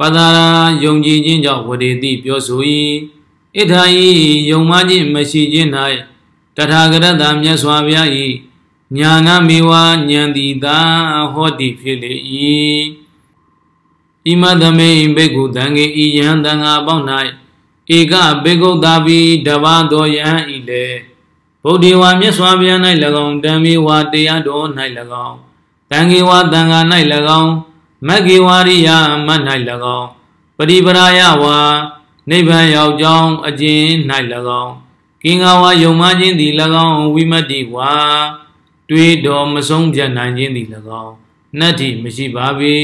ပဒါရာယုံကြည်ခြင်းကြောင့်ဝရေတိပြောဆို၏ဣထာယီယုံမှခြင်း မရှိခြင်း၌တထာဂရတမြတ်စွာဘုရား၏ညာနာမေဝဉာဏ်တိတာဟောတိဖြစ်လေ၏ဣမသမေဘေကုတံငေဤယဟန်တံငါပေါင်း၌ဧကဘေကုတာပိတဘာသောယဟန်ဤလေဗုဒ္ဓေဝါမြတ်စွာဘုရား၌၎င်းတံမေဝတရားတော်၌၎င်းတံငေဝတံဃာ၌၎င်းမဂ္ဂေဝါရိယမတ်၌၎င်းပရိပရာယဝါနိဗ္ဗာန်ရောက်ကြောင်းအကျဉ်း၌၎င်းကင်္ဂဝါယုံမှခြင်းသည်၎င်းဝိမတိဝါ တွေးတော်မဆုံးဖြတ်နိုင်ခြင်းသည်၎င်းနတ္ထိမရှိပါပေ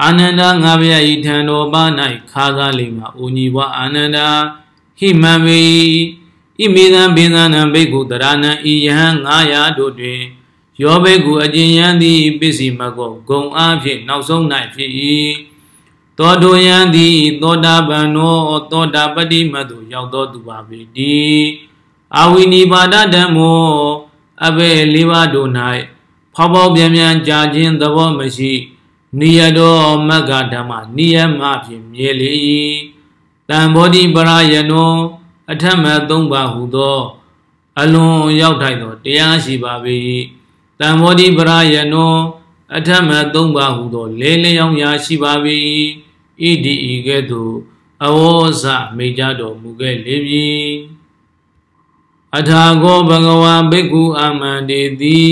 အာနန္ဒငါဗျာဤထံတော်ပါ၌ခါကားလိမ္မာအိုညီဝါအာနန္ဒဟိမံဝေဣမေသံဘိသနံဘိက္ခုတရဏံဤယဟံ900တို့တွင်ယောဘဲကိုအကျဉ်ယံသည်ပစ္စည်းမကောဂုံအားဖြင့်နောက်ဆုံး၌ဖြစ်၏သောတုယံသည်သောတာပန်နောသောတာပတိမသို့ရောက်တော်သူပါပေတည်းအာဝိနိပါဒဓမ္မောအဘဲလေးပါးတို့၌ဖောက်ပေါက်ပြန်ပြန်ကြာခြင်းသဘောမရှိနိယတောမဂ္ဂဓမ္မနိယမဖြင့်မြဲလေ၏တံဘောဓိပရာယနောအထမ၃ပါးဟုသောအလွန်ရောက်ထိုက်သောတရားရှိပါပေ၏တံမောတိပရယနောအထမသုံးပါဟုသောလေလျောင်းရာရှိပါ၏ဣတိဤကဲ့သို့အဝေါဇမိကြတော်မူခဲ့လေပြီအထာကောဘဂဝါဘိက္ခုအာမန္တေတိ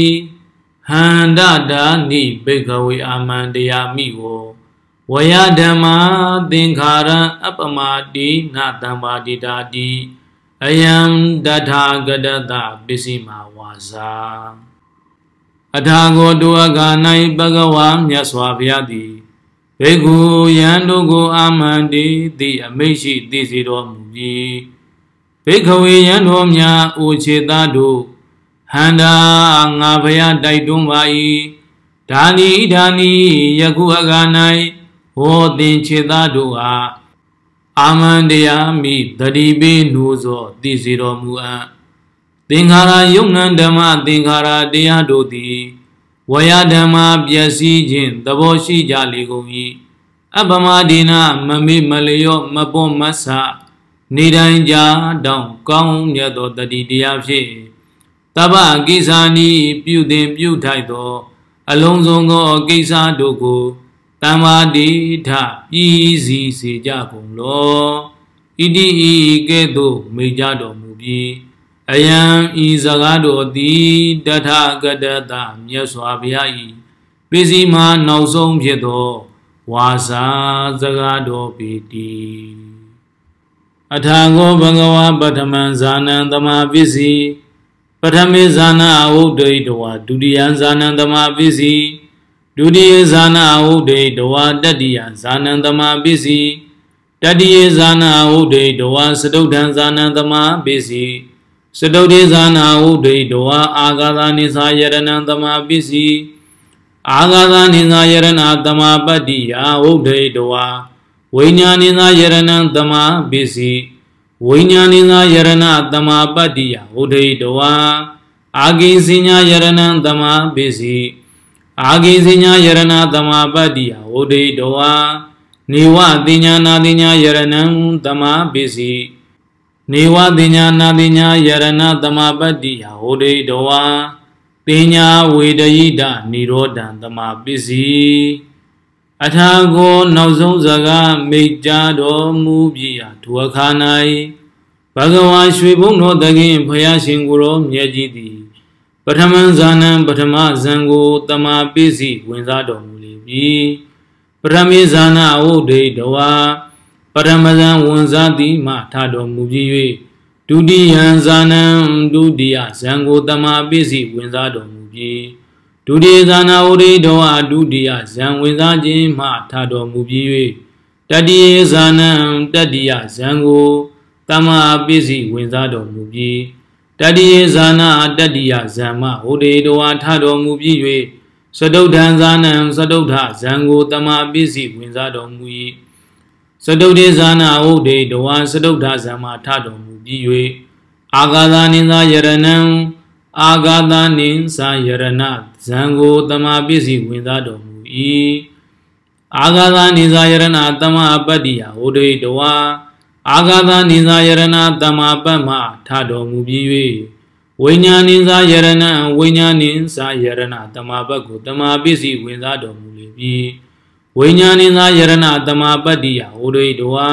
ဟန္တတာနိဘိက္ခဝေအာမန္တယာမိဟောဝယဓမ္မာသင်္ခါရံအပမတိနတမ္မာတိတာတိအယံတထာဂတတပစ္စည်းမဝါစာအထာကိုတူအကာ၌ပကဝါမြတ်စွာဘုရားသည်ဘေကုယံတို့ကို အာမန္တိတိအမိတ်ရှိသိစေတော်မူပြီဘေခဝေယံတို့များအိုခြေသားတို့ဟန္တာငါဘုရားတိုက်တွန်းပါ၏ဒါနီဒါနီယခုအကာ၌ဟောတင်ခြေသားတို့အားအာမန္တယာမိတတိပိနုသောသိစေတော်မူအံ့သင်္ခါရယုတ်နံဓမ္မသင်္ခါရတရားတို့သည်ဝယဓမ္မပျက်စီးခြင်းသဘောရှိကြလေကုန်၏အပမဒေနမမေမလျော့မပွန်မဆနေတိုင်းကြတောင်းကောင်းမြတ်သောတတိတရားဖြင့်တပ္ပကိစ္ဆာနိပြုတင်ပြုထိုက်သော အလုံးစုံသောကိစ္စတို့ကိုတမ္မာတိထပြည်စည်းစေကြကုန်လောဣတိဤကဲ့သို့မိကြတော်မူပြီးအယံဤစကားတို့သည်တထကတတမြတ်စွာဘုရား၏ပစ္စည်းမှာနောက်ဆုံးဖြစ်သောဝါစာစကားတော်ပေတိအထာကောဘဂဝါပထမံဇာနံသမာပစ္စည်းပထမေဇာနာဝုဒ္ဓိတဝါဒုတိယဇာနံသမာပစ္စည်းဒုတိယဇာနာဝုဒ္ဓိတဝါတတိယဇာနံသမာပစ္စည်းတတိယဇာနာဝုဒ္ဓိတဝါစတုဋ္ဌံဇာနံသမာပစ္စည်းစတုတိဇာနာဟုဒိတဝါအာဂါသနိသာယရဏံသမာပစ္စည်းအာဂါသနိသာယရဏသမာပတ္တိယဟုဒိတဝါဝိညာဏိသာယရဏံသမာပစ္စည်းဝိညာဏိသာယရဏသမာပတ္တိယဟုဒိတဝါအာဂိစဉ္ညာယရဏံသမာပစ္စည်းအာဂိစဉ္ညာယရဏသမာပတ္တိယဟုဒိတဝါနေဝတိညာနာတိညာယရဏံသမာပစ္စည်းနေဝတိညာနာတိညာယရဏတမပတ္တိယဟောတိတဝါပိညာဝေဒယိတနိရောဓံတမပစ္စည်းအထာကိုနောက်ဆုံးစကားမိတ်ကြတော်မူပြီဟာဒုအခါ၌ဘဂဝါရွှေဘုံတော်တခင်ဖယားရှင်ကိုရောမြတ်ကြီးသည်ပထမဇာနံပထမဇံကိုတမပစ္စည်းဝင်စားတော်မူလေပြီပရမေဇာနာဝုဒိတဝါပရမဇံဝန်စားတိမှထတော်မူပြီး၍ဒုတိယံဇာနံဒုတိယဇံကိုတမပိစီဝန်စားတော်မူပြီးဒုတိယဇာနာဝရိတောအဒုတိယဇံဝန်စားခြင်းမှထတော်မူပြီး၍တတိယဇာနံတတိယဇံကိုတမပိစီဝန်စားတော်မူပြီးတတိယဇာနာတတိယဇံမဝရိတောအထတော်မူပြီး၍စတုဋ္ဌံဇာနံစတုဋ္ဌဇံကိုတမပိစီဝန်စားတော်မူ၏စတုထေဇာနာဥဒေတဝံစတုထာဇမ္မာထတော်မူပြီး၍အာဂါသနိသာယရဏံအာဂါသနိသာယရဏဇံကိုတမပစ္စည်းဝင်သားတော်မူ၏အာဂါသနိသာယရဏတမပတ္တိယဥဒေတဝံအာဂါသနိသာယရဏတမပမ္မထတော်မူပြီး၍ဝိညာဉ်သာယရဏဝိညာဉ်သာယရဏတမပတ်ကိုတမပစ္စည်းဝင်သားတော်မူလေပြီးဝိညာဉ်ဉာဏ်ယရဏတမပတ္တိယဟိုရိတဝါ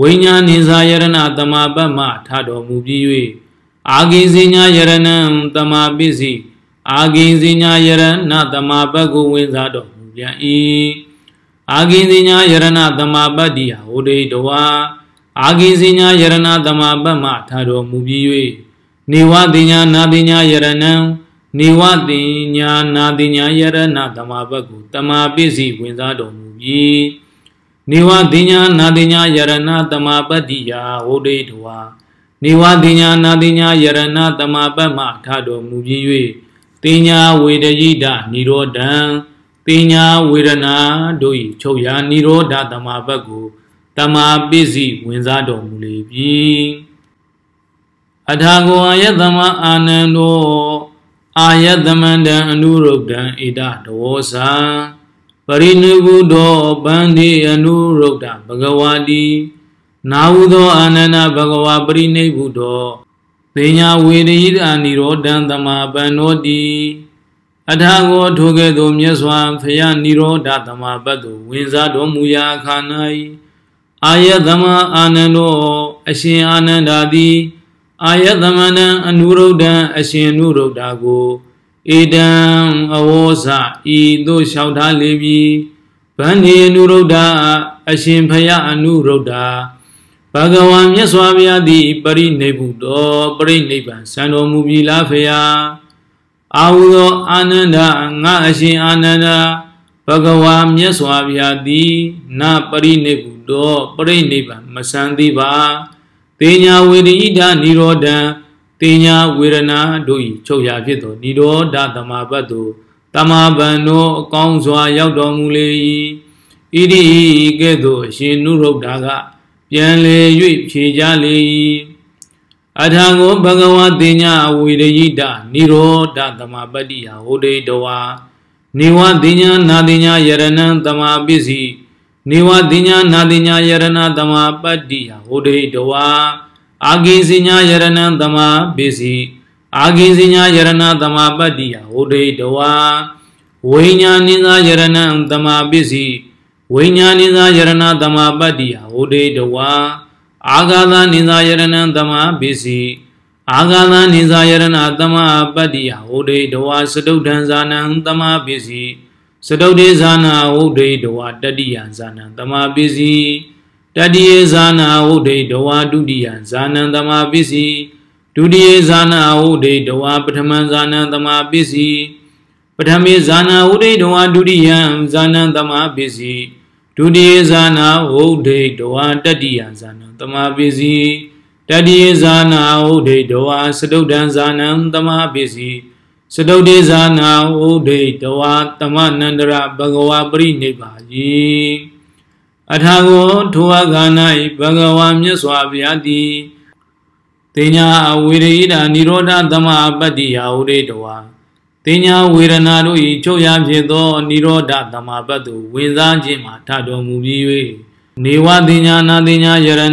ဝိညာဉ်ဉာဏ်ယရဏတမပတ္မထတော်မူပြီး၍အာဂိစိညာယရဏံတမပစ္စည်းအာဂိစိညာယရဏတမပတ္ကိုဝင်စားတော်မူပြန်၏အာဂိစိညာယရဏတမပတ္တိယဟိုရိတဝါအာဂိစိညာယရဏတမပတ္မထတော်မူပြီး၍နေဝတိညာနာတိညာယရဏံနေဝတိညာနာတိညာယရဏဓမ္မဘက်ကိုတမာပစ္စည်းဝင်စားတော်မူပြီးနေဝတိညာနာတိညာယရဏတမာပတ္တိယဝုဒိတဝါနေဝတိညာနာတိညာယရဏတမာပတ်မှထတော်မူပြီး၍တိညာဝေဒယိတနိရောဓံတိညာဝေဒနာတို့၏ချုပ်ရာနိရောဓတမာဘက်ကိုတမာပစ္စည်းဝင်စားတော်မူလေပြီအထာဂောယတမအာနန္ဒောအာယတမန္တံအနုရုဒ္ဓံဣဒဒဝောစာပရိနိဗ္ဗုဒ္ဓောပန္တိအနုရုဒ္ဓဘဂဝါတိနာဟုသောအာနန္ဒဘဂဝါပရိနိဗ္ဗုဒ္ဓောသေညာဝေဒိတာနိရောဓံတမပန္နောတိအထာကိုထိုကဲ့သို့မြတ်စွာဘုရားနိရောဓတမပတ်သို့ဝင်စားတော်မူရာအခါ၌အာယတမအာနန္ဒောအရှင်အာနန္ဒာတိအာယသမဏံအနုရုဒ္ဒံအရှင်နုရုဒ္ဓကိုဧတံအဝောစဤသို့လျှောက်ထားလေပြီဗန္ဒီအနုရုဒ္ဓအရှင်ဖယအနုရုဒ္ဓဘဂဝါမြတ်စွာဘုရားသည်ပရိနိဗ္ဗုတောပရိနိဗ္ဗာန်စံတော်မူပြီလားဖယားအာဟုသောအာနန္ဒငါအရှင်အာနန္ဒဘဂဝါမြတ်စွာဘုရားသည် နပရိနိဗ္ဗုတောပရိနိဗ္ဗာန်မဆန်သေးပါတေညာဝေဒိဋ္ဌနိရောဓံတေညာဝေရဏတို့၏ချုပ်ရာဖြစ်သောနိရောဓသမာပတ်သို့တမဗန္နောအကောင်းစွာရောက်တော်မူလေ၏ဣတိကဲ့သို့အရှင်နုရုဒ္ဓကပြန်လေ၍ဖြေကြလေ၏အထာကိုဘဂဝါတေညာဝေဒိဋ္ဌနိရောဓသမာပတ္တိယဟောဒိတဝါနေဝတေညာနာတေညာယရဏံသမာပစ္စည်းနေဝတိညာနာတိညာယရဏသမာပတ္တိယဟိုဒိတဝါအာဂိစိညာယရဏသမာပိစီအာဂိစိညာယရဏသမာပတ္တိယဟိုဒိတဝါဝိညာဏိသာယရဏသမာပိစီဝိညာဏိသာယရဏသမာပတ္တိယဟိုဒိတဝါအာဂါသနိသာယရဏသမာပိစီအာဂါသနိသာယရဏသမာပတ္တိယဟိုဒိတဝါစတုဒ္ဒံဇာနံသမာပိစီစတုတေဇာနာဝုဒ္ဓိတဝါတတိယဇာနံတမပစ္စည်းတတိယဇာနာဝုဒ္ဓိတဝါဒုတိယဇာနံတမပစ္စည်းဒုတိယဇာနာဝုဒိတဝါပထမဇာနံတမပစ္စည်းပထမေဇာနာဝုဒိတဝါဒုတိယဇာနံတမပစ္စည်းဒုတိယဇာနာဝုဒိတဝါတတိယဇာနံတမပစ္စည်းတတိယဇာနာဝုဒိတဝါစတုတ္တံဇာနံတမပစ္စည်းစတုတေဇာနာဩဒိတဝါတမနန္တရဘဂဝါပရိနိဗ္ဗာယိအထာဂောထောဂာ၌ဘဂဝါမြတ်စွာဘုရားသည်တေညာအဝေရိဒာနိရောဓသမအပတ္တိယဩဒိတဝါတေညာဝေရဏတို့၏ချုပ်ရဖြစ်သောနိရောဓသမပတ်သို့ဝင်စားခြင်းမှာထတော်မူပြီး၍နေဝတေညာနာတေညာယရဏံ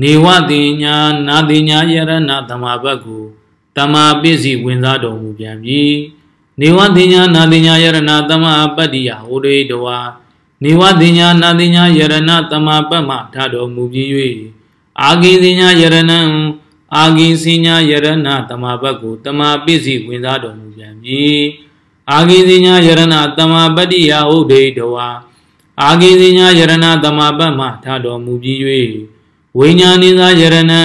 နေဝတေညာနာတေညာယရဏသမပတ်ကိုတမ္မာပစ္စည်းဝင်စားတော်မူပြန်ပြီနေဝတင်ညာနာတင်ညာယရဏတမ္မာပတ္တိယဟိုရိတဝါနေဝတင်ညာနာတင်ညာယရဏတမ္မာပတ္မထတော်မူပြီး၍အာဂိတင်ညာယရဏံအာဂိစင်ညာယရဏတမ္မာပတ္ကိုတမ္မာပစ္စည်းဝင်စားတော်မူပြန်ပြီအာဂိစင်ညာယရဏတမ္မာပတ္တိယဟိုရိတဝါအာဂိစင်ညာယရဏတမ္မာပတ္မထတော်မူပြီး၍ဝိညာဉ်ဉ္ဇာယရဏံ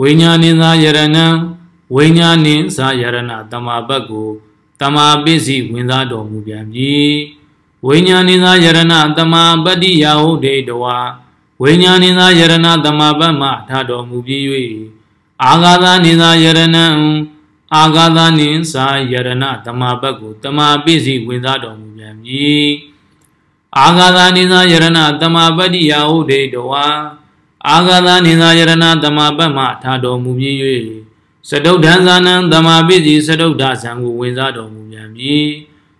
ဝိညာဉ်ဉ္ဇာယရဏံဝိညာဉ်နှင့်ဇာယရဏတမာဘတ်ကိုတမာပစ္စည်းဝင်စားတော်မူပြန်ပြီဝိညာဉ်နှင့်ဇာယရဏတမာပတ္တိယဟုတ်တေတဝါဝိညာဉ်နှင့်ဇာယရဏတမာဘတ်မှထတော်မူပြီး၍အာဂါသနှင့်ဇာယရဏံအာဂါသနှင့်ဇာယရဏတမာဘတ်ကိုတမာပစ္စည်းဝင်စားတော်မူပြန်ပြီအာဂါသနှင့်ဇာယရဏတမာပတ္တိယဟုတ်တေတဝါအာဂါသနှင့်ဇာယရဏတမာဘတ်မှထတော်မူပြီး၍စတုဒ္ဒံဇာနံသမာပိစီစတုဒ္ဒဇံကို ဝင်စားတော်မူပြန်ပြီ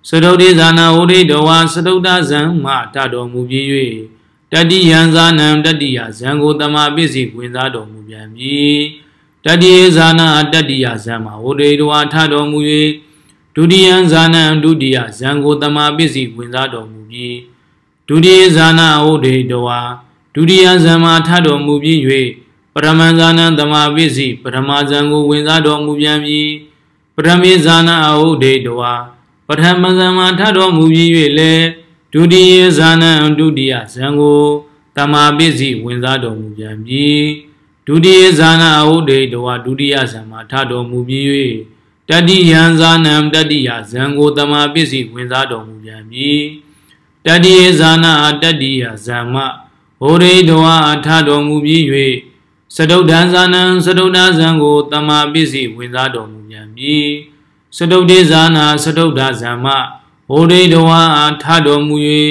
စတုဒ္ဒေဇာနာဝိဒိတဝါစတုဒ္ဒဇံမှတတော်မူပြီး၍တတိယံဇာနံတတိယဇံကိုသမာပိစီဝင်စားတော်မူပြန်ပြီတတိယဇာနာတတိယဇံမှာဝိဒိတဝါထတော်မူ၍ဒုတိယံဇာနံဒုတိယဇံကိုသမာပိစီဝင်စားတော်မူပြီးဒုတိယဇာနာဝိဒိတဝါဒုတိယဇံမှာထတော်မူပြီး၍ရမဇာနံသမာပိစီပထမဇံကို ဝင်စားတော်မူပြန်ပြီပထမေဇာနံအဟုတ်ဒေတဝါပထမဇံမှာထတော်မူပြီး၍လည်းဒုတိယဇာနံဒုတိယဇံကိုသမာပိစီဝင်စားတော်မူပြန်ပြီဒုတိယဇာနအဟုတ်ဒေတဝါဒုတိယဇံမှာထတော်မူပြီး၍တတိယဇာနံတတိယဇံကိုသမာပိစီဝင်စားတော်မူပြန်ပြီတတိယဇာနတတိယဇံမှာဟောရေတဝါထတော်မူပြီး၍စတုဒ္ဒံဇာနံစတုဒ္ဒဇံကိုတမာပစ္စည်းဝင်စားတော်မူပြန်ပြီစတုဒ္ဒေဇာနာစတုဒ္ဒဇံမဟိုဒိတဝါအားထတော်မူ၍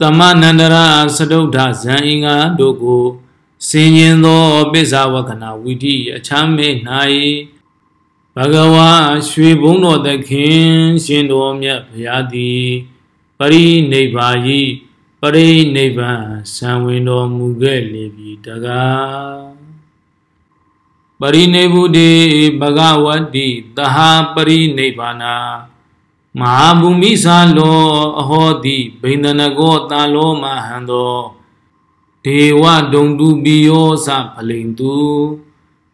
တမနန္တရာစတုဒ္ဒဇံအင်္ဂါတို့ကိုစင်ញင်သောပိစ္ဆဝကနာဝိတိအချမ်းမေ၌ဘဂဝါရွှေဘုံတော်သခင်ရှင်တော်မြတ်ဘုရားသည်ပရိနိဗ္ဗာယိရိနိဗ္ဗာန်ဇံဝင်တော်မူခဲ့လေပြီတကားပရိနိဗ္ဗုဒိဘဂဝတိတဟာပရိနိဗ္ဗာနာမဟာဘူမိသာလောအဟောတိဘိန္ဒနကောတာလောမဟံသောဒေဝဒုံတုပိယောသဖလိန်တု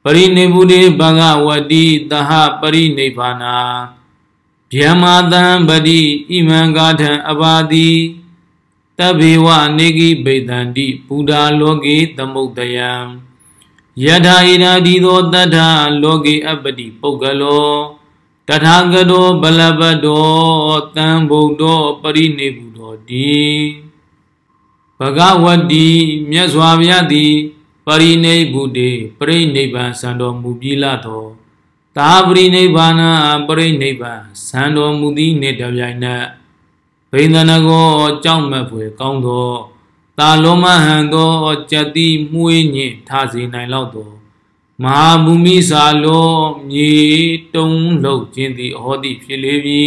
ပရိနိဗ္ဗုဒိဘဂဝတိတဟာပရိနိဗ္ဗာနာဗျမတံပတိဣမံဂါထံအပါတိတဗေဝနေကိဗေတန္တိဘုဒ္ဓလောကေသမုတ်တယံယထာဣရာတိသောတထာလောကေအပတိပုဂ္ဂလောတထာဂတောဗလပတောတံဗုဒ္ဓောပရိနိဗ္ဗုဒောတိဘဂဝတိမြတ်စွာဘုရားသည်ပရိနိဗ္ဗုတေပရိနိဗ္ဗာန်စံတော်မူပြီလားသောတာပရိနိဗ္ဗာန်ပရိနိဗ္ဗာန်စံတော်မူသည့်နေ့တပြိုင်နက်ဗိန္ဒနကောကြောင့်မက်ဖွယ်ကောင်းသောတာလုံးမဟန်သောကြတိမှုေးညင်ထားစေနိုင်လောက်သောမဟာမူမိစာလောမြေတုံးလုံးခြင်းသည်အဟောတိဖြစ်လေပြီ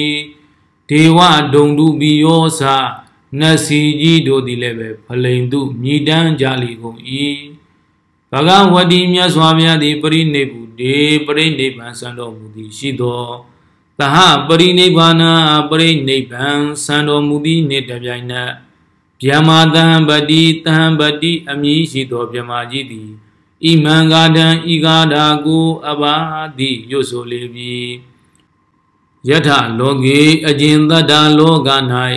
ဒေဝဒုံတုပိယောစာနတ်စီကြီးတို့သည်လည်းပဲဖလိန်တုမြည်တမ်းကြလေကုန်၏ဘဂဝတိမြတ်စွာဘုရားသည်ပရိနိဗ္ဗူဒေပရိနိဗ္ဗာန်ဆံတော်မူသည်ရှိသောသဟပရိနိဗ္ဗာနပရိနိဗ္ဗံစံတော်မူသည့်နေ့တပြိုင်နက်ဗျမသံပတိသံပတိ အမည်ရှိသောဗျမကြီးသည်ဣမံဂါဒံဤဂါဒာကိုအဘာတိရွတ်ဆိုလေပြီယထလောကေအကျင်တတ္တလောက၌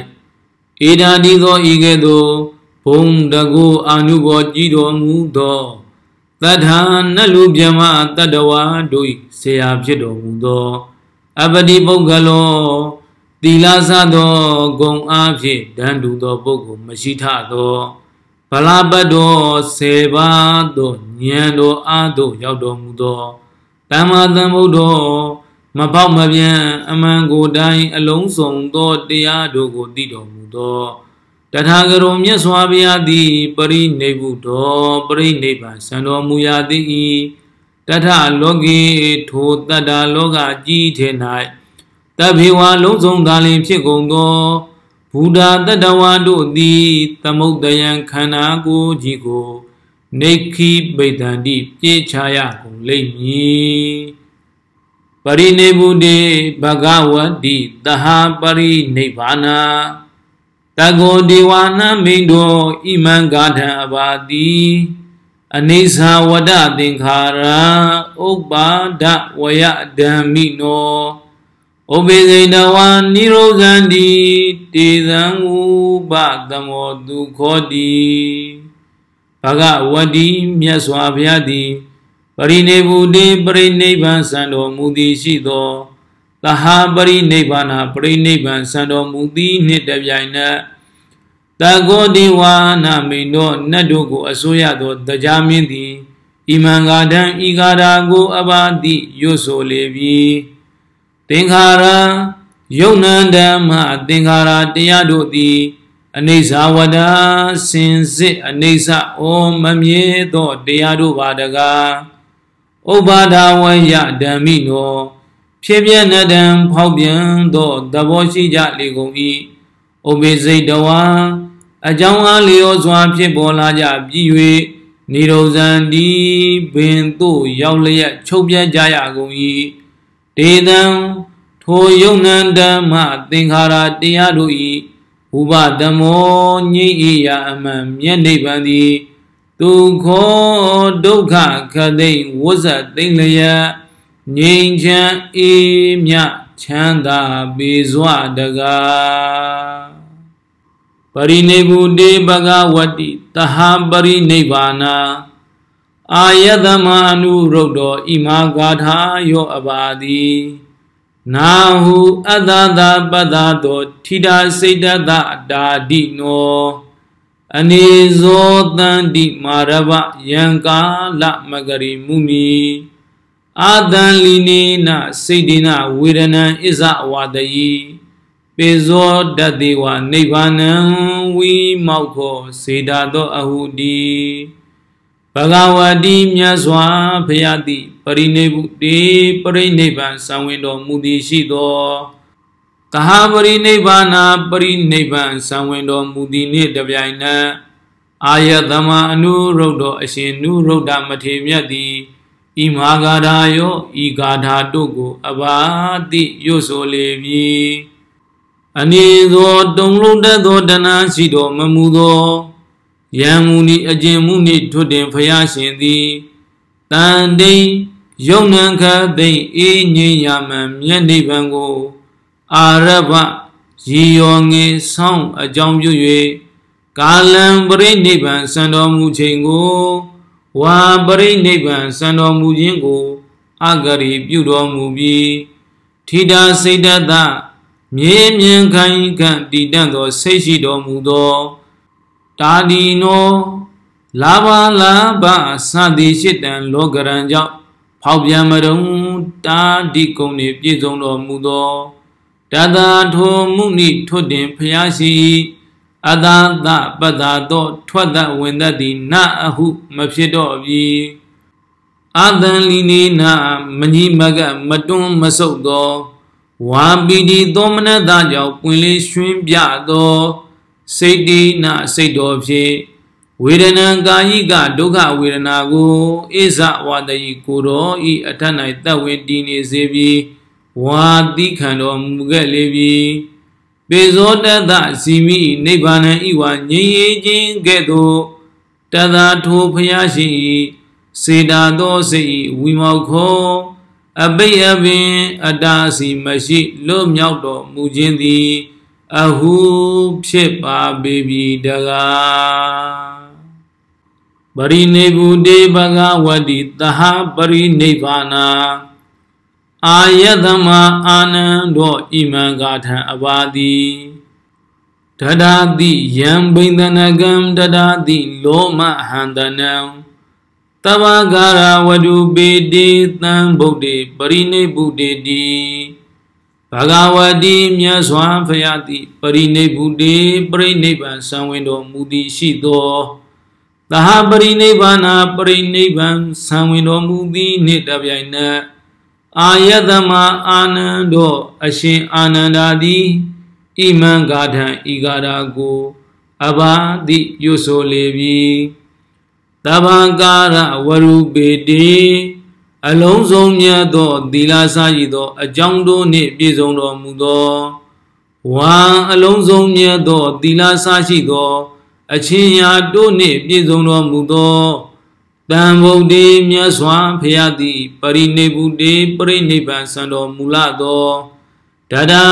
ဧတာတိသောဤကဲ့သို့ဘုံတကုအာနုဘောကြည်တော်မူသောတထာနလူဗျမတတ္တဝါတို့ဆရာဖြစ်တော်မူသောအပတိပုဂ္ဂလောသီလစသောဂုံအားဖြင့်ဒန်းတူသောပုဂ္ဂိုလ်မရှိထသောဗလာပတ္တောဆေပါသောဉာဏ်တော်အားသို့ရောက်တော်မူသောတမ္မာသမ္ဗုဒ္ဓော မပေါက်မပြန်အမှန်ကိုယ်တိုင် အလုံးစုံသောတရားတို့ကိုသိတော်မူသော တထာဂရုံမြတ်စွာဘုရားသည် ပရိနိဗ္ဗုဒ္ဓောပရိနိဗ္ဗာန်ဆံတော်မူရသည်၏တထလောကီထိုတတ္တလောကကြီးထဲ၌တဖေဝါလုံးစုံသာလင်ဖြစ်ကုန်သောဘုဒ္ဓတတ္တဝါတို့သည် သမုတ်တယံခန္ဓာကိုယ်ကြီးကိုနေခိပိတန္တိပြေချာရကုန်လိမ့်မည်ပရိနိဗ္ဗုတေဘဂဝတိတဟာပရိနိဗ္ဗာနာတကောဒေဝနာမိန်တော်ဣမံဂါထံအပါတိအနိစ္စဝဒသင်္ခါရဥပ္ပါဒဝယဓမ္မိနောဥပိသိတဝါနိရောဇန္တိတေသံဥပသမောတုခောတိဘဂဝတိမြတ်စွာဘုရားသည်ပရိနိဗ္ဗုတိပရိနိဗ္ဗာန်စံတော်မူသည်ရှိသောတဟာပရိနိဗ္ဗာန်ပရိနိဗ္ဗာန်စံတော်မူသည်နှင့်တပြိုင်နက်တကောဒီဝါနာမိန်တို့နတ်တို့ကိုအစိုးရသောတရားမင်းသည်ဣမံဂါဒံဤဂါရာကိုအဘာတိရွတ်ဆိုလေပြီသင်္ခါရယုံနံဓမ္မသင်္ခါရတရားတို့သည်အနေဇာဝဒစင်စစ်အနေဇဩမမြဲသောတရားတို့ပါတကားဥပါဒဝယဓမ္မိနောဖြစ်ပြနတံဖောက်ပြန်သောသဘောရှိကြလေကုန်၏ဥပိစိတ်တဝါအကြောင်းအားလျောစွာဖြစ်ပေါ်လာကြပြီး၍နေရုံဇံဒီပင်တို့ရောက်လျက်ချုပ်ပြတ်ကြရကုန်၏ဒေသံထိုယုံနံဓမ္မသင်္ခါရတရားတို့၏ဥပဒမောငြိအေယအမှန်မြတ်နိဗ္ဗာန်သည်ဒုက္ခဒုက္ခခသိမ့်ဝဇ္ဇသိမ့်လျက်ငြိမ်ချမ်းအေးမြချမ်းသာပေစွာတကားပရိနိဗ္ဗုတေဘဂဝတိတဟံပရိနိဗ္ဗာနာအာယတမအနုရုဒ္ဓောဣမာဂါထာယောအပါတိနာဟုအတ္တသာပတ္တသောထိတာစိတ်တတအတာတိနောအနေဇောတန္တိမာရဗယံကာလမဂရိမုနိအာတံလီနေနစေတိနဝေဒနံဣဇဝါတယိပေဇောတတေဝနိဗ္ဗာနံဝိမောက်ခောစေတာသောအဟုတိဘဂဝတိမြတ်စွာဘုရားတိပရိနိဗ္ဗုတေပရိနိဗ္ဗာန်ဆံဝင်တော်မူသည်ရှိသောကဟပရိနိဗ္ဗာနာပရိနိဗ္ဗာန်ဆံဝင်တော်မူသည်နှင့်တပြိုင်နက်အာယတမအနုရုဒ္ဓအရှင်နုရုဒ္ဓမထေမြတ်သည်ဤမဟာဂါထာယောဤဂါထာတို့ကိုအဘာတိရွတ်ဆိုလေပြီအနိသောတုံလုံးတတ်သောတဏှာရှိတော်မမူသောယံမူနီအကျင်မူနီထွတ်တင်ဖျားရှင်သည်တန်တိန်ယုံနံခသိင်အေးငြိမ်ရမှန်မြတ်နိဗ္ဗာန်ကိုအာရဗရေရောငင်ဆောင်းအကြောင်းပြု၍ကာလံပရိနိဗ္ဗာန်စံတော်မူခြင်းကိုဝါပရိနိဗ္ဗာန်စံတော်မူခြင်းကိုအဂရိပြုတော်မူပြီးထိတာစိတ်တတ်မြေမြင်ခံကံတည်တံ့သောစိတ်ရှိတော်မူသော တာဒီနောလာဘလာဘအစသည်ရှိတံလောကရန်ကြောင့်ဖောက်ပြန်မရုံတာဒီကုံနေပြည့်စုံတော်မူသော တသာထောမုနိထွတ်တင်ဖျားရှိအသာသပသာသောထွက်သက်ဝင်သက်သည်နအဟုမဖြစ်တော့ပြီအသံလီနေနာမကြီးမက မတွန်းမဆုတ်သောဝါပီတိသောမနတကြောင့်ပွင့်လေးရွှင်ပြသောစိတ်တိနာစိတ်တော်ဖြင့်ဝေဒနာကာယိကဒုက္ခဝေဒနာကိုအိဇဝါဒယိကိုတော်ဤအထ၌တတ်ဝင်တည်နေစေပြီးဝါတိခံတော်မူခဲ့လေပြီပေဇောတသဇီမိနိဗ္ဗာန်ဤဝါငြိမ်းရေးခြင်းကဲ့သို့တသာထိုဖျားရှင်ဤစေတာသောစေဤဝိမောက်ခောအပိအပင်အတာစီမရှိလွတ်မြောက်တော်မူခြင်းသည် အဟုဖြစ်ပါပေပြီတကားပရိနိဗ္ဗုတေဘဂဝတိတဟပရိနိဗ္ဗာနာအာယတမအာနန္ဒောဣမံဂါထံအဘာတိတဒါတိယံဘိန္ဒနကံတဒါတိလောမဟန္တနံတဝကာရဝတုပေတိသံဗုဒ္ဓေပရိနိဗ္ဗုဒေတိဘဂဝတိမြတ်စွာဘုရားတိပရိနိဗ္ဗုဒေပရိနိဗ္ဗာန်ဆံဝင်တော်မူသည်ရှိသောသဟပရိနိဗ္ဗာနာ ပရိနိဗ္ဗာန်ဆံဝင်တော်မူသည်နှင့်တပြိုင်နက်အာယတမအာနန္ဒော အရှင်အာနန္ဒာတိဣမံဂါထံဤဂါရာကိုအဘာတိယုဆိုလေပြီတဗံကာရဝရုပေတိအလုံးစုံမြတ်သောသီလစာရည်သော အကြောင်းတို့နှင့်ပြည့်စုံတော်မူသောဝံအလုံးစုံမြတ်သောသီလစာရှိသော အချင်းရာတို့နှင့်ပြည့်စုံတော်မူသောတန်ဗုဒ္ဓေမြတ်စွာဘုရားသည်ပရိနိဗ္ဗုတေပရိနိဗ္ဗာန်စံတော်မူလသောဒဒံ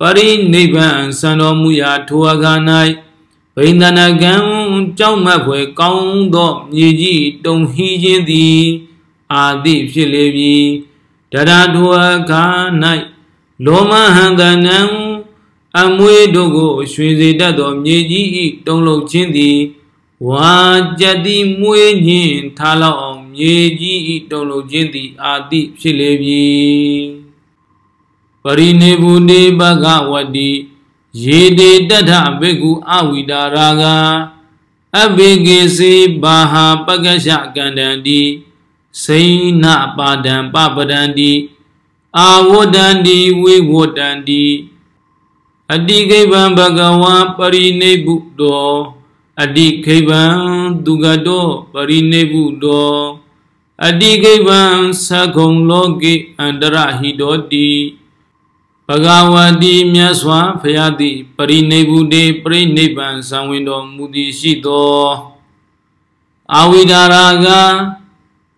ပရိနိဗ္ဗာန်စံတော်မူရာထိုအခါ၌ဘိန္ဒနာကံဝကြောက်မက်ဖွယ်ကောင်းသောမြေကြီးတုံဟီးခြင်းသည်အာတိဖြစ်လေပြီတရထောအခါ၌လောမဟန္တနံအမွေတို့ကိုရွှင်စေတတ်သောမြေကြီးဤတုံလုံခြင်းသည်ဝါကြတိမွေးညင်ထားလောက်အောင်မြေကြီးဤတုံလုံခြင်းသည်အာတိဖြစ်လေပြီပရိနိဗ္ဗုန်ေဘဂဝတိရေတေတထဘေကုအဝိတာရာဂာအဘိကေစီဘာဟာပကရှကန္တန္တိစိဏပါဒံပပဒန္တိအာဝတ္တန္တိဝိဝတ္တန္တိအတိခိဗံဘဂဝံပရိနိဗ္ဗုတောအတိခိဗံဒုဂတောပရိနိဗ္ဗုတောအတိခိဗံသကုံလောကိအန္တရဟိတောတိဘဂဝတိမြတ်စွာဘုရားသည်ပရိနိဗ္ဗုတေပရိနိဗ္ဗာန်ဆံဝင်တော်မူသည်ရှိသောအာဝိဒါရာ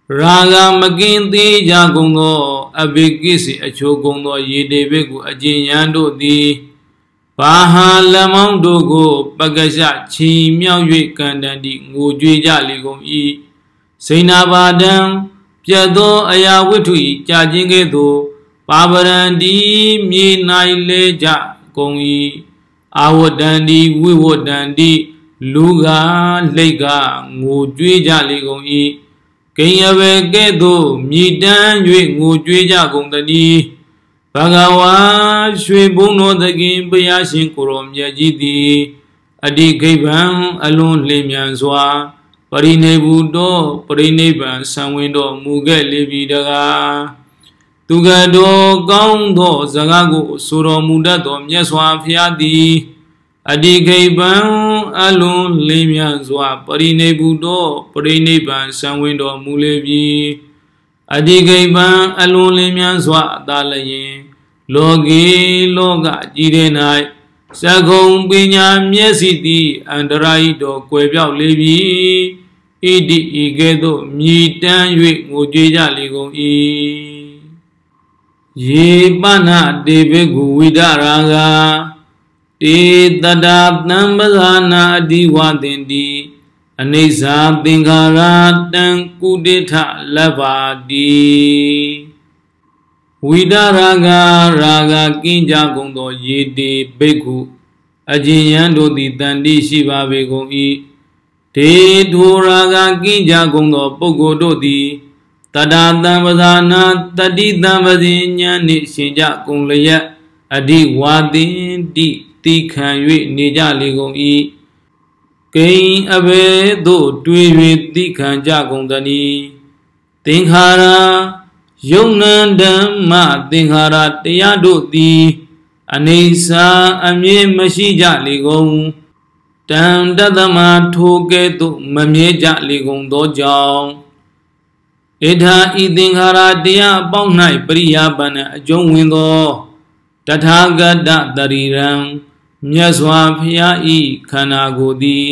ဂရာဂမကင်းသေးကြကုန်သောအဘိကိစီအချိုးကုန်သော ရေတေဘိကုအကျဉ်ရန်တို့သည်ဘာဟာလမောင်းတို့ကို ပကရှချီမြောက်၍ကန္တန်တီငိုကြွေးကြလေကုန်၏စိဏဘာဒံပြတ်သောအရာဝတ္ထု၏ကြာခြင်းကဲ့သို့ပါပရန္တိမြေ၌လဲကြကုန်၏အာဝတန္တိဝိဝတန္တိလူကလိတ်ကငိုကြွေးကြလေကုန်၏ဂိယဝေကဲ့သို့မြည်တမ်း၍ငိုကြွေးကြကုန်သည်ဘဂဝါရွှေဘုံတော်သခင်ဘုရားရှင်ကိုရောမြတ်ကြီးသည် အတိခိဗံအလွန်လျင်မြန်စွာပရိနိဗ္ဗုတောပရိနိဗ္ဗာန်ဆံဝင်တော်မူခဲ့လေပြီတကားသူကတော်ကောင်းသောစကားကိုဆိုတော်မူတတ်သောမြတ်စွာဘုရားသည်အတိခိပံအလွန်လေးမြတ်စွာပရိနိဗ္ဗုတောပရိနိဗ္ဗာန်ဆံဝင်တော်မူလေပြီအတိခိပံအလွန်လေးမြတ်စွာအသာလျင်လောကီလောကကြီးထဲ၌သကုံပညာမျက်စိသည်အန္တရာယတော်ကွယ်ပြောက်လေပြီဣတိဤကဲ့သို့မြည်တမ်း၍ငိုကြွေးကြလေကုန်၏ယေပနတေဘေကုဝိဒရာဂာတေတတာတံပဇာနာအဓိဝသင်တိအနေစာသင်္ခါရတံကုဋေထလဗ္ဗာတိဝိဒရာဂာရာဂာကင်းကြကုန်သောယေတိဘေကုအကျင်ယံတို့သည်တန်တိရှိပါပေကုန်၏ဒေထိုရာဂာကင်းကြကုန်သောပုဂ္ဂိုလ်တို့သည်တတသံပဇာနာတတိသံပဇိညာနှင့်ရှင်ကြကုန်လျက်အဓိဝါသင်တိတိခံ၍နေကြလေကုန်၏ဂိင်အဘေသို့တွေး၍တိခံကြကုန်သည်သင်္ခါရာယုံနံဓမ္မသင်္ခါရတရားတို့သည်အနေစာအမြင်မရှိကြလေကုန်တံတသမထိုကဲ့သို့မမြဲကြလေကုန်သောကြောင့်ဧထာဤသင်္ခါရတရားအပေါင်း၌ပရိယာပဏအကျုံးဝင်သောတထာဂတတရီရံမြတ်စွာဘုရားဤခန္ဓာကိုယ်သည်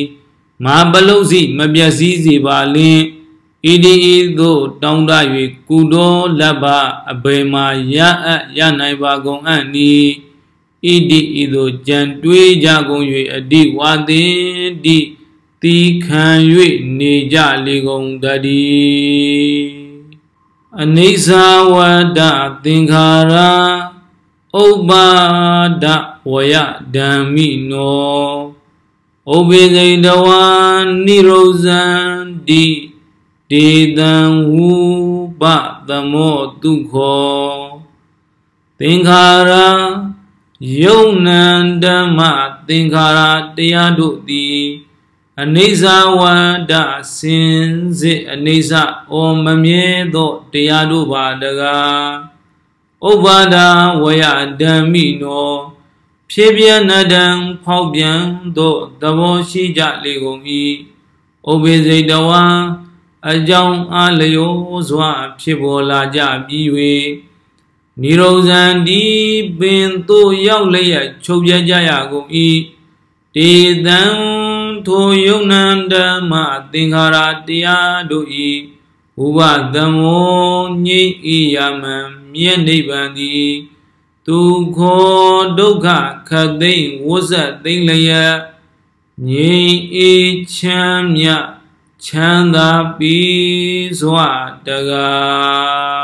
မာပလုစီမပျက်စီးစေပါလင်ဤဒီဤသို့တောင်းတ၍ကုတော်လဘ္ဗအဘေမာရအပ်ရနိုင်ပါကုန်အံ့ဤဤဒီဤသို့ကြံတွေးကြကုန်၍အတိဝါသင်တိတီခံ၍နေကြလေကုန်တတိအနိစ္စဝတ္တသင်္ခါရဥပ္ပါဒဝယဓမ္မိနောဥပိကိတဝါနိရောဇံတိတေတံဝူပသမောတုခောသင်္ခါရယုံနံဓမ္မသင်္ခါရတရားတို့သည်အနေဇာဝန္တစင်စစ်အနေဇဩမမြဲသောတရားတို့ပါတကားဥပ္ပါဒဝယဓမ္မိနော ဖြည့်ပြန်နတံဖောက်ပြန်သောသဘောရှိကြလေကုန်၏ဥပိစိတဝါအကြောင်းအလျောစွာ ဖြစ်ပေါ်လာကြပြီး၍နိရောဇံဒီပင်တို့ရောက်လျက်ချုပ်ပြကြရကုန်၏တေတံထိုယုံနံဓမ္မသင်္ခါရတရားတို့ဤဥပသမောညိဣယမံမြတ်နိဗ္ဗာန်သည်ဒုခောဒုက္ခခတ်သိမ့်ဝဇ္ဇသိမ့်လျက်ငြိမ်အေးချမ်းမြချမ်းသာပြီးစွာတကား